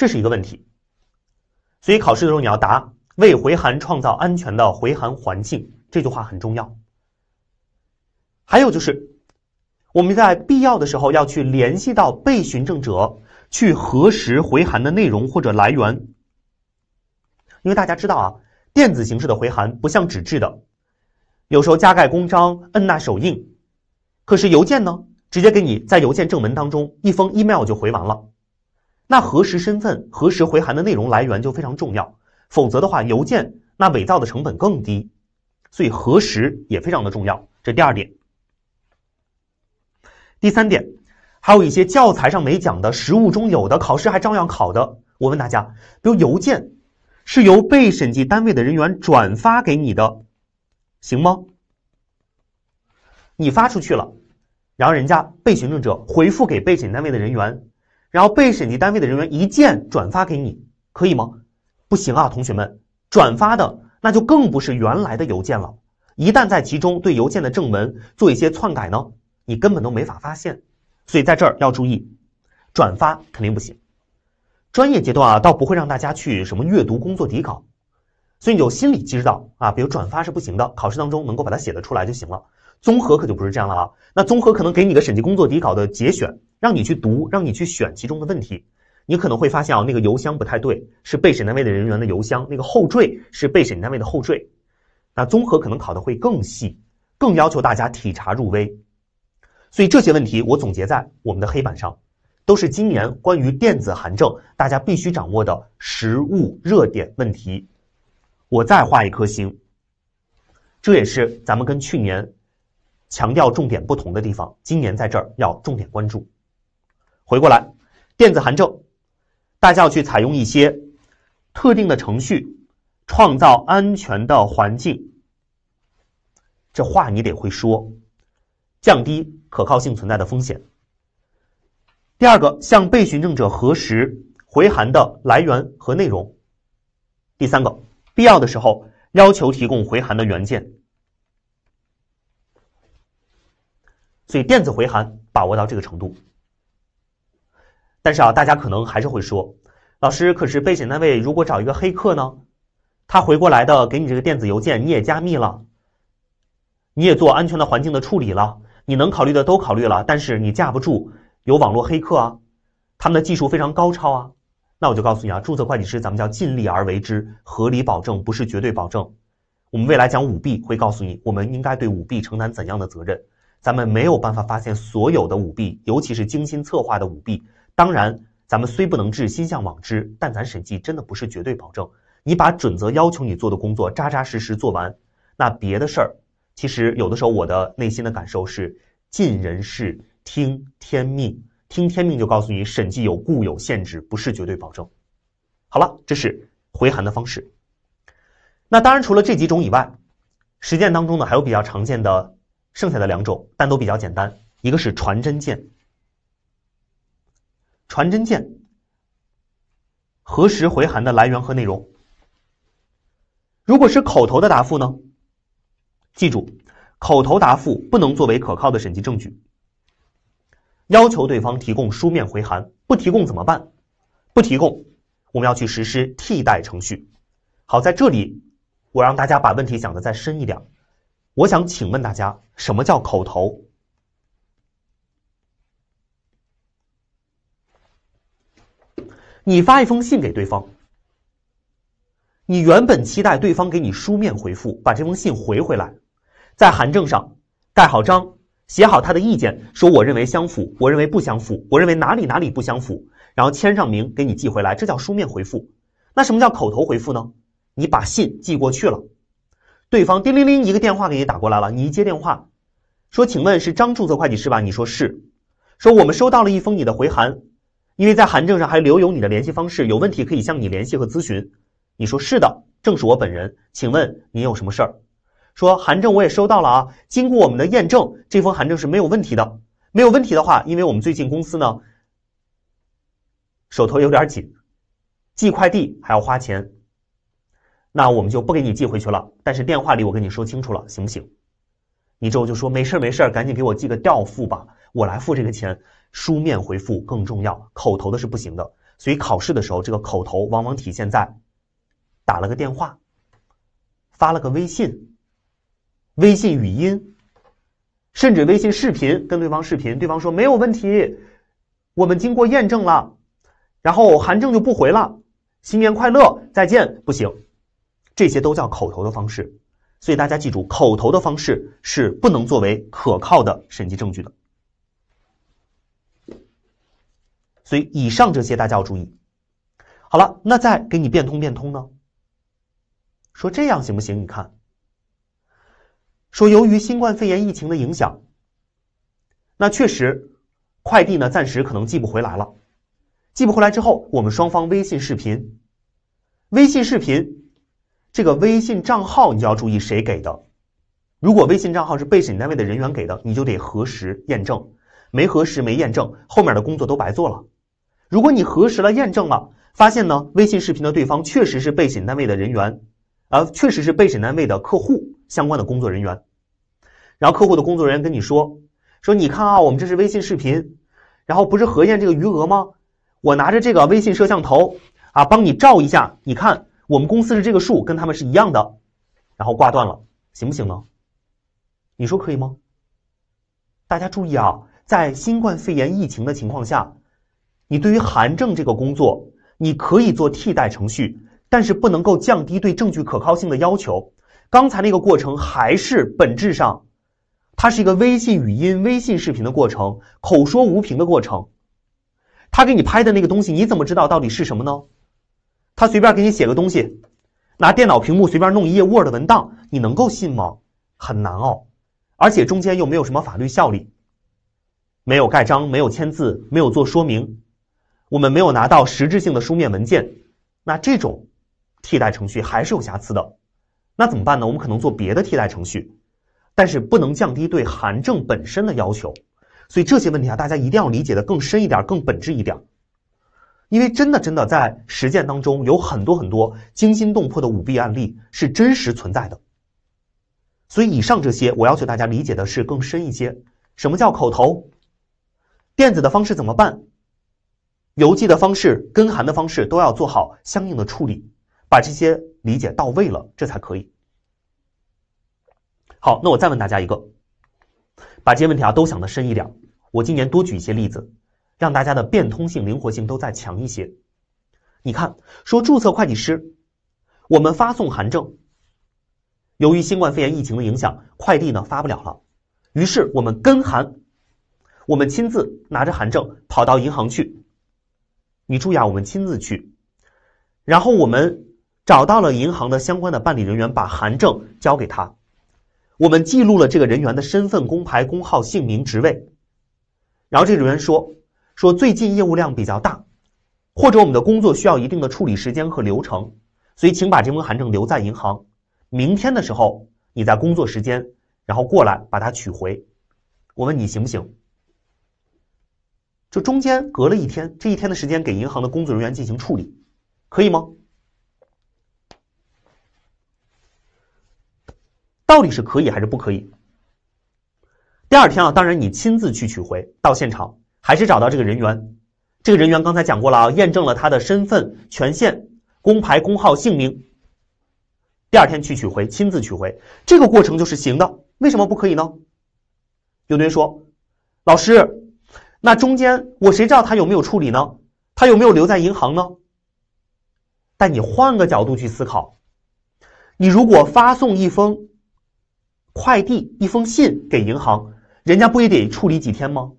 这是一个问题，所以考试的时候你要答为回函创造安全的回函环境，这句话很重要。还有就是我们在必要的时候要去联系到被询证者，去核实回函的内容或者来源，因为大家知道啊，电子形式的回函不像纸质的，有时候加盖公章、摁捺手印，可是邮件呢，直接给你在邮件正文当中一封 email 就回完了。那核实身份、核实回函的内容来源就非常重要，否则的话，邮件那伪造的成本更低，所以核实也非常的重要。这第二点，第三点，还有一些教材上没讲的，实务中有的，考试还照样考的。我问大家，比如邮件是由被审计单位的人员转发给你的，行吗？你发出去了，然后人家被询问者回复给被审单位的人员。然后被审计单位的人员一键转发给你，可以吗？不行啊，同学们，转发的那就更不是原来的邮件了。一旦在其中对邮件的正文做一些篡改呢，你根本都没法发现。所以在这儿要注意，转发肯定不行。专业阶段啊，倒不会让大家去什么阅读工作底稿，所以你就心里知道啊，比如转发是不行的。考试当中能够把它写得出来就行了。综合可就不是这样了啊！那综合可能给你个审计工作底稿的节选，让你去读，让你去选其中的问题，你可能会发现啊，那个邮箱不太对，是被审单位的人员的邮箱，那个后缀是被审单位的后缀。那综合可能考的会更细，更要求大家体察入微。所以这些问题我总结在我们的黑板上，都是今年关于电子函证大家必须掌握的实务热点问题。我再画一颗星，这也是咱们跟去年。强调重点不同的地方，今年在这儿要重点关注。回过来，电子函证，大家要去采用一些特定的程序，创造安全的环境。这话你得会说，降低可靠性存在的风险。第二个，向被询证者核实回函的来源和内容。第三个，必要的时候要求提供回函的原件。所以电子回函把握到这个程度，但是啊，大家可能还是会说：“老师，可是备审单位如果找一个黑客呢？他回过来的给你这个电子邮件，你也加密了，你也做安全的环境的处理了，你能考虑的都考虑了，但是你架不住有网络黑客啊，他们的技术非常高超啊。”那我就告诉你啊，注册会计师咱们叫尽力而为之，合理保证不是绝对保证。我们未来讲舞弊会告诉你，我们应该对舞弊承担怎样的责任。咱们没有办法发现所有的舞弊，尤其是精心策划的舞弊。当然，咱们虽不能至，心向往之，但咱审计真的不是绝对保证。你把准则要求你做的工作扎扎实实做完，那别的事儿，其实有的时候我的内心的感受是尽人事，听天命。听天命就告诉你，审计有固有限制，不是绝对保证。好了，这是回函的方式。那当然，除了这几种以外，实践当中呢还有比较常见的。剩下的两种，但都比较简单。一个是传真件，传真件核实回函的来源和内容。如果是口头的答复呢？记住，口头答复不能作为可靠的审计证据。要求对方提供书面回函，不提供怎么办？不提供，我们要去实施替代程序。好，在这里我让大家把问题想的再深一点。我想请问大家，什么叫口头？你发一封信给对方，你原本期待对方给你书面回复，把这封信回回来，在函证上盖好章，写好他的意见，说我认为相符，我认为不相符，我认为哪里哪里不相符，然后签上名给你寄回来，这叫书面回复。那什么叫口头回复呢？你把信寄过去了。对方叮铃铃一个电话给你打过来了，你一接电话，说请问是张注册会计师吧？你说是，说我们收到了一封你的回函，因为在函证上还留有你的联系方式，有问题可以向你联系和咨询。你说是的，正是我本人，请问您有什么事儿？说函证我也收到了啊，经过我们的验证，这封函证是没有问题的。没有问题的话，因为我们最近公司呢，手头有点紧，寄快递还要花钱。那我们就不给你寄回去了，但是电话里我跟你说清楚了，行不行？你之后就说没事没事赶紧给我寄个调付吧，我来付这个钱。书面回复更重要，口头的是不行的。所以考试的时候，这个口头往往体现在打了个电话，发了个微信，微信语音，甚至微信视频，跟对方视频，对方说没有问题，我们经过验证了。然后韩正就不回了，新年快乐，再见，不行。这些都叫口头的方式，所以大家记住，口头的方式是不能作为可靠的审计证据的。所以以上这些大家要注意。好了，那再给你变通变通呢？说这样行不行？你看，说由于新冠肺炎疫情的影响，那确实快递呢暂时可能寄不回来了。寄不回来之后，我们双方微信视频，微信视频。这个微信账号你就要注意谁给的。如果微信账号是被审单位的人员给的，你就得核实验证。没核实没验证，后面的工作都白做了。如果你核实了验证了，发现呢微信视频的对方确实是被审单位的人员，啊，确实是被审单位的客户相关的工作人员。然后客户的工作人员跟你说，说你看啊，我们这是微信视频，然后不是核验这个余额吗？我拿着这个微信摄像头啊，帮你照一下，你看。我们公司是这个数，跟他们是一样的，然后挂断了，行不行呢？你说可以吗？大家注意啊，在新冠肺炎疫情的情况下，你对于函证这个工作，你可以做替代程序，但是不能够降低对证据可靠性的要求。刚才那个过程还是本质上，它是一个微信语音、微信视频的过程，口说无凭的过程。他给你拍的那个东西，你怎么知道到底是什么呢？他随便给你写个东西，拿电脑屏幕随便弄一页 Word 文档，你能够信吗？很难哦，而且中间又没有什么法律效力，没有盖章，没有签字，没有做说明，我们没有拿到实质性的书面文件，那这种替代程序还是有瑕疵的。那怎么办呢？我们可能做别的替代程序，但是不能降低对函证本身的要求。所以这些问题啊，大家一定要理解的更深一点，更本质一点。因为真的，真的在实践当中有很多很多惊心动魄的舞弊案例是真实存在的，所以以上这些我要求大家理解的是更深一些。什么叫口头、电子的方式怎么办？邮寄的方式、跟函的方式都要做好相应的处理，把这些理解到位了，这才可以。好，那我再问大家一个，把这些问题啊都想的深一点。我今年多举一些例子。让大家的变通性、灵活性都再强一些。你看，说注册会计师，我们发送函证，由于新冠肺炎疫情的影响，快递呢发不了了，于是我们跟函，我们亲自拿着函证跑到银行去。你注意啊，我们亲自去，然后我们找到了银行的相关的办理人员，把函证交给他，我们记录了这个人员的身份、工牌、工号、姓名、职位，然后这个人员说。说最近业务量比较大，或者我们的工作需要一定的处理时间和流程，所以请把这封函证留在银行，明天的时候你在工作时间，然后过来把它取回。我问你行不行？就中间隔了一天，这一天的时间给银行的工作人员进行处理，可以吗？到底是可以还是不可以？第二天啊，当然你亲自去取回到现场。还是找到这个人员，这个人员刚才讲过了啊，验证了他的身份、权限、工牌、工号、姓名。第二天去取回，亲自取回，这个过程就是行的。为什么不可以呢？有同学说，老师，那中间我谁知道他有没有处理呢？他有没有留在银行呢？但你换个角度去思考，你如果发送一封快递、一封信给银行，人家不也得处理几天吗？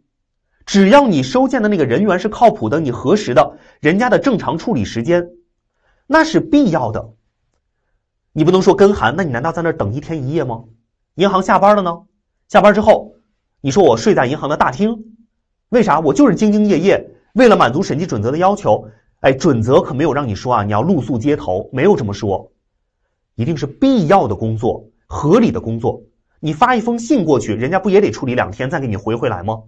只要你收件的那个人员是靠谱的，你核实的，人家的正常处理时间，那是必要的。你不能说跟函，那你难道在那儿等一天一夜吗？银行下班了呢，下班之后，你说我睡在银行的大厅，为啥？我就是兢兢业业，为了满足审计准则的要求，哎，准则可没有让你说啊，你要露宿街头，没有这么说，一定是必要的工作，合理的工作。你发一封信过去，人家不也得处理两天，再给你回回来吗？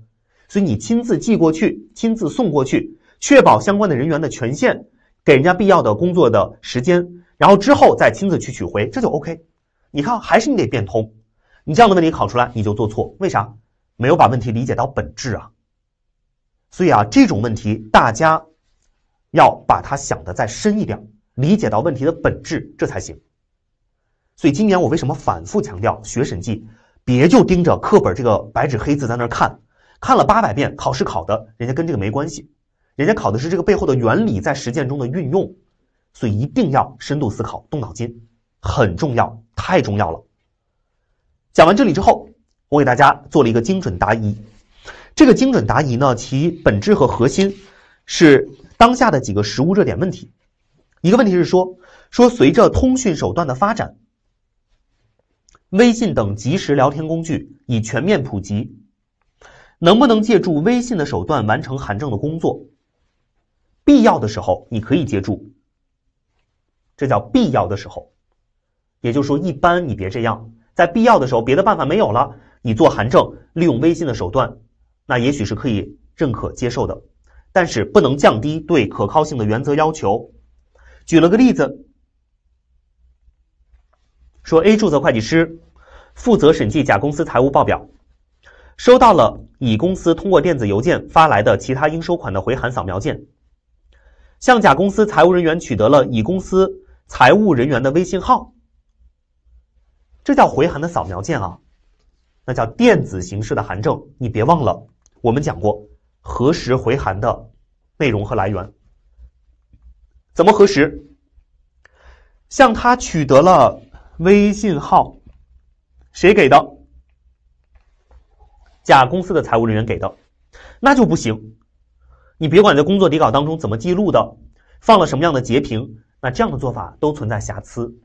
所以你亲自寄过去，亲自送过去，确保相关的人员的权限，给人家必要的工作的时间，然后之后再亲自去取回，这就 OK。你看，还是你得变通。你这样的问题考出来你就做错，为啥？没有把问题理解到本质啊。所以啊，这种问题大家要把它想的再深一点，理解到问题的本质，这才行。所以今年我为什么反复强调学审计，别就盯着课本这个白纸黑字在那看。看了八百遍，考试考的人家跟这个没关系，人家考的是这个背后的原理在实践中的运用，所以一定要深度思考，动脑筋，很重要，太重要了。讲完这里之后，我给大家做了一个精准答疑。这个精准答疑呢，其本质和核心是当下的几个实务热点问题。一个问题是说，说随着通讯手段的发展，微信等即时聊天工具已全面普及。能不能借助微信的手段完成函证的工作？必要的时候你可以借助，这叫必要的时候。也就是说，一般你别这样，在必要的时候，别的办法没有了，你做函证，利用微信的手段，那也许是可以认可接受的。但是不能降低对可靠性的原则要求。举了个例子，说 A 注册会计师负责审计甲公司财务报表。收到了乙公司通过电子邮件发来的其他应收款的回函扫描件，向甲公司财务人员取得了乙公司财务人员的微信号。这叫回函的扫描件啊，那叫电子形式的函证。你别忘了，我们讲过核实回函的内容和来源，怎么核实？向他取得了微信号，谁给的？甲公司的财务人员给的，那就不行。你别管在工作底稿当中怎么记录的，放了什么样的截屏，那这样的做法都存在瑕疵。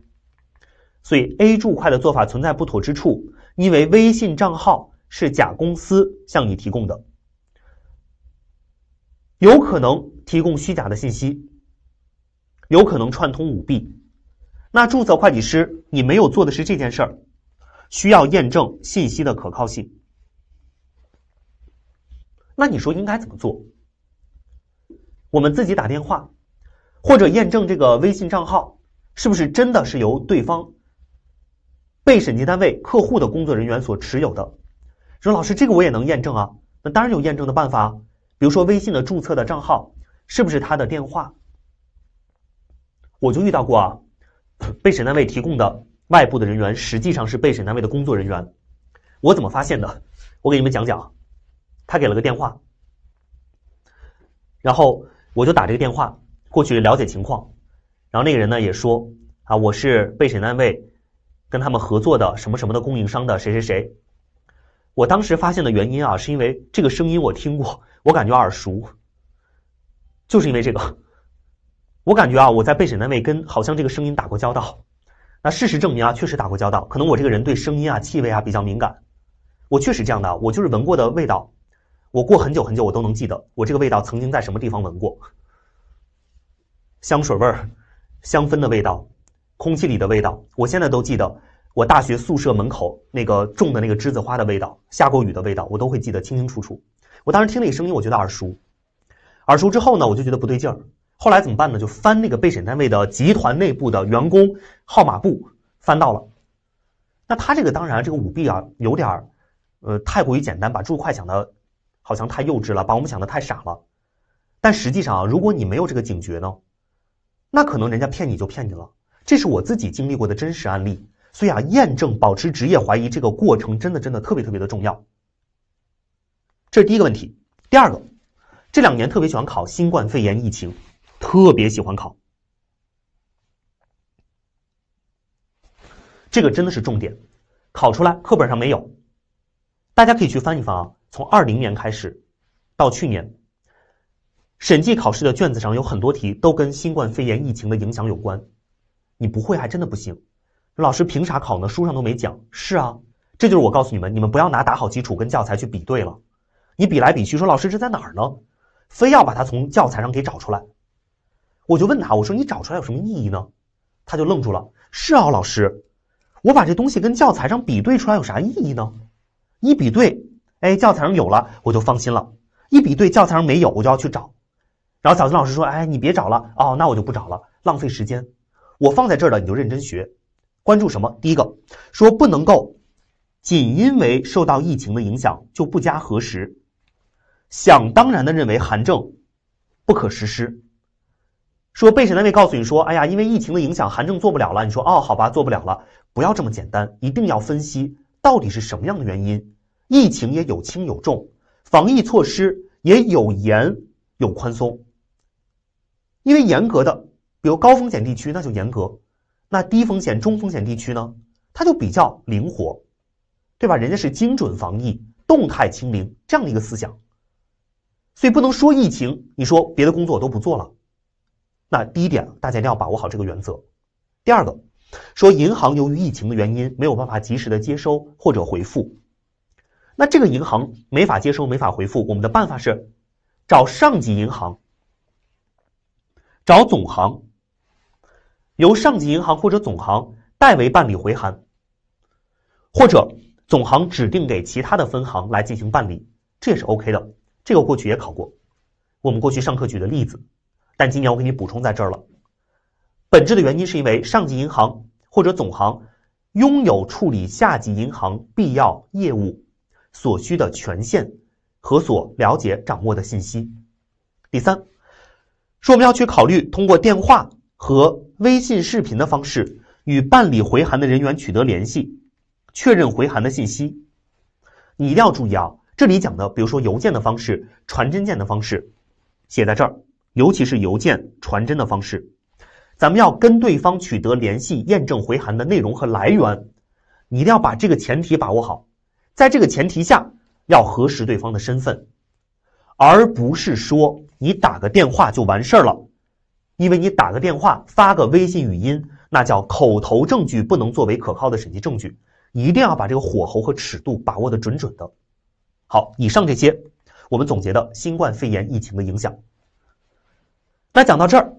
所以 A 注会的做法存在不妥之处，因为微信账号是甲公司向你提供的，有可能提供虚假的信息，有可能串通舞弊。那注册会计师，你没有做的是这件事儿，需要验证信息的可靠性。那你说应该怎么做？我们自己打电话，或者验证这个微信账号是不是真的是由对方被审计单位客户的工作人员所持有的？说老师，这个我也能验证啊。那当然有验证的办法，比如说微信的注册的账号是不是他的电话？我就遇到过啊，被审单位提供的外部的人员实际上是被审单位的工作人员。我怎么发现的？我给你们讲讲。他给了个电话，然后我就打这个电话过去了解情况。然后那个人呢也说啊，我是被审单位跟他们合作的什么什么的供应商的谁谁谁。我当时发现的原因啊，是因为这个声音我听过，我感觉耳熟，就是因为这个，我感觉啊我在被审单位跟好像这个声音打过交道。那事实证明啊，确实打过交道。可能我这个人对声音啊、气味啊比较敏感，我确实这样的，我就是闻过的味道。我过很久很久，我都能记得我这个味道曾经在什么地方闻过。香水味儿、香氛的味道、空气里的味道，我现在都记得。我大学宿舍门口那个种的那个栀子花的味道，下过雨的味道，我都会记得清清楚楚。我当时听那个声音，我觉得耳熟。耳熟之后呢，我就觉得不对劲儿。后来怎么办呢？就翻那个被审单位的集团内部的员工号码簿，翻到了。那他这个当然这个舞弊啊，有点儿呃太过于简单，把注会想的。好像太幼稚了，把我们想的太傻了。但实际上啊，如果你没有这个警觉呢，那可能人家骗你就骗你了。这是我自己经历过的真实案例。所以啊，验证、保持职业怀疑这个过程，真的真的特别特别的重要。这是第一个问题。第二个，这两年特别喜欢考新冠肺炎疫情，特别喜欢考。这个真的是重点，考出来课本上没有，大家可以去翻一翻啊。从二零年开始，到去年，审计考试的卷子上有很多题都跟新冠肺炎疫情的影响有关。你不会还真的不行。老师凭啥考呢？书上都没讲。是啊，这就是我告诉你们，你们不要拿打好基础跟教材去比对了。你比来比去说老师这在哪儿呢？非要把它从教材上给找出来。我就问他，我说你找出来有什么意义呢？他就愣住了。是啊，老师，我把这东西跟教材上比对出来有啥意义呢？一比对。哎，教材上有了，我就放心了。一比对，教材上没有，我就要去找。然后小孙老师说：“哎，你别找了哦，那我就不找了，浪费时间。我放在这儿了，你就认真学。关注什么？第一个，说不能够仅因为受到疫情的影响就不加核实，想当然的认为函证不可实施。说被审单位告诉你说：‘哎呀，因为疫情的影响，函证做不了了。’你说：‘哦，好吧，做不了了。’不要这么简单，一定要分析到底是什么样的原因。”疫情也有轻有重，防疫措施也有严有宽松。因为严格的，比如高风险地区那就严格，那低风险、中风险地区呢，它就比较灵活，对吧？人家是精准防疫、动态清零这样的一个思想，所以不能说疫情，你说别的工作都不做了。那第一点，大家一定要把握好这个原则。第二个，说银行由于疫情的原因没有办法及时的接收或者回复。那这个银行没法接收，没法回复。我们的办法是找上级银行，找总行，由上级银行或者总行代为办理回函，或者总行指定给其他的分行来进行办理，这也是 OK 的。这个过去也考过，我们过去上课举的例子，但今年我给你补充在这儿了。本质的原因是因为上级银行或者总行拥有处理下级银行必要业务。所需的权限和所了解掌握的信息。第三，说我们要去考虑通过电话和微信视频的方式与办理回函的人员取得联系，确认回函的信息。你一定要注意啊，这里讲的，比如说邮件的方式、传真件的方式，写在这儿，尤其是邮件、传真的方式，咱们要跟对方取得联系，验证回函的内容和来源。你一定要把这个前提把握好。在这个前提下，要核实对方的身份，而不是说你打个电话就完事儿了，因为你打个电话发个微信语音，那叫口头证据，不能作为可靠的审计证据，一定要把这个火候和尺度把握的准准的。好，以上这些我们总结的新冠肺炎疫情的影响。那讲到这儿，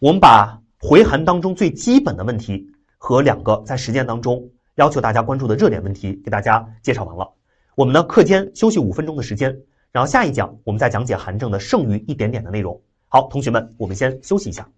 我们把回函当中最基本的问题和两个在实践当中。要求大家关注的热点问题给大家介绍完了，我们呢课间休息五分钟的时间，然后下一讲我们再讲解韩证的剩余一点点的内容。好，同学们，我们先休息一下。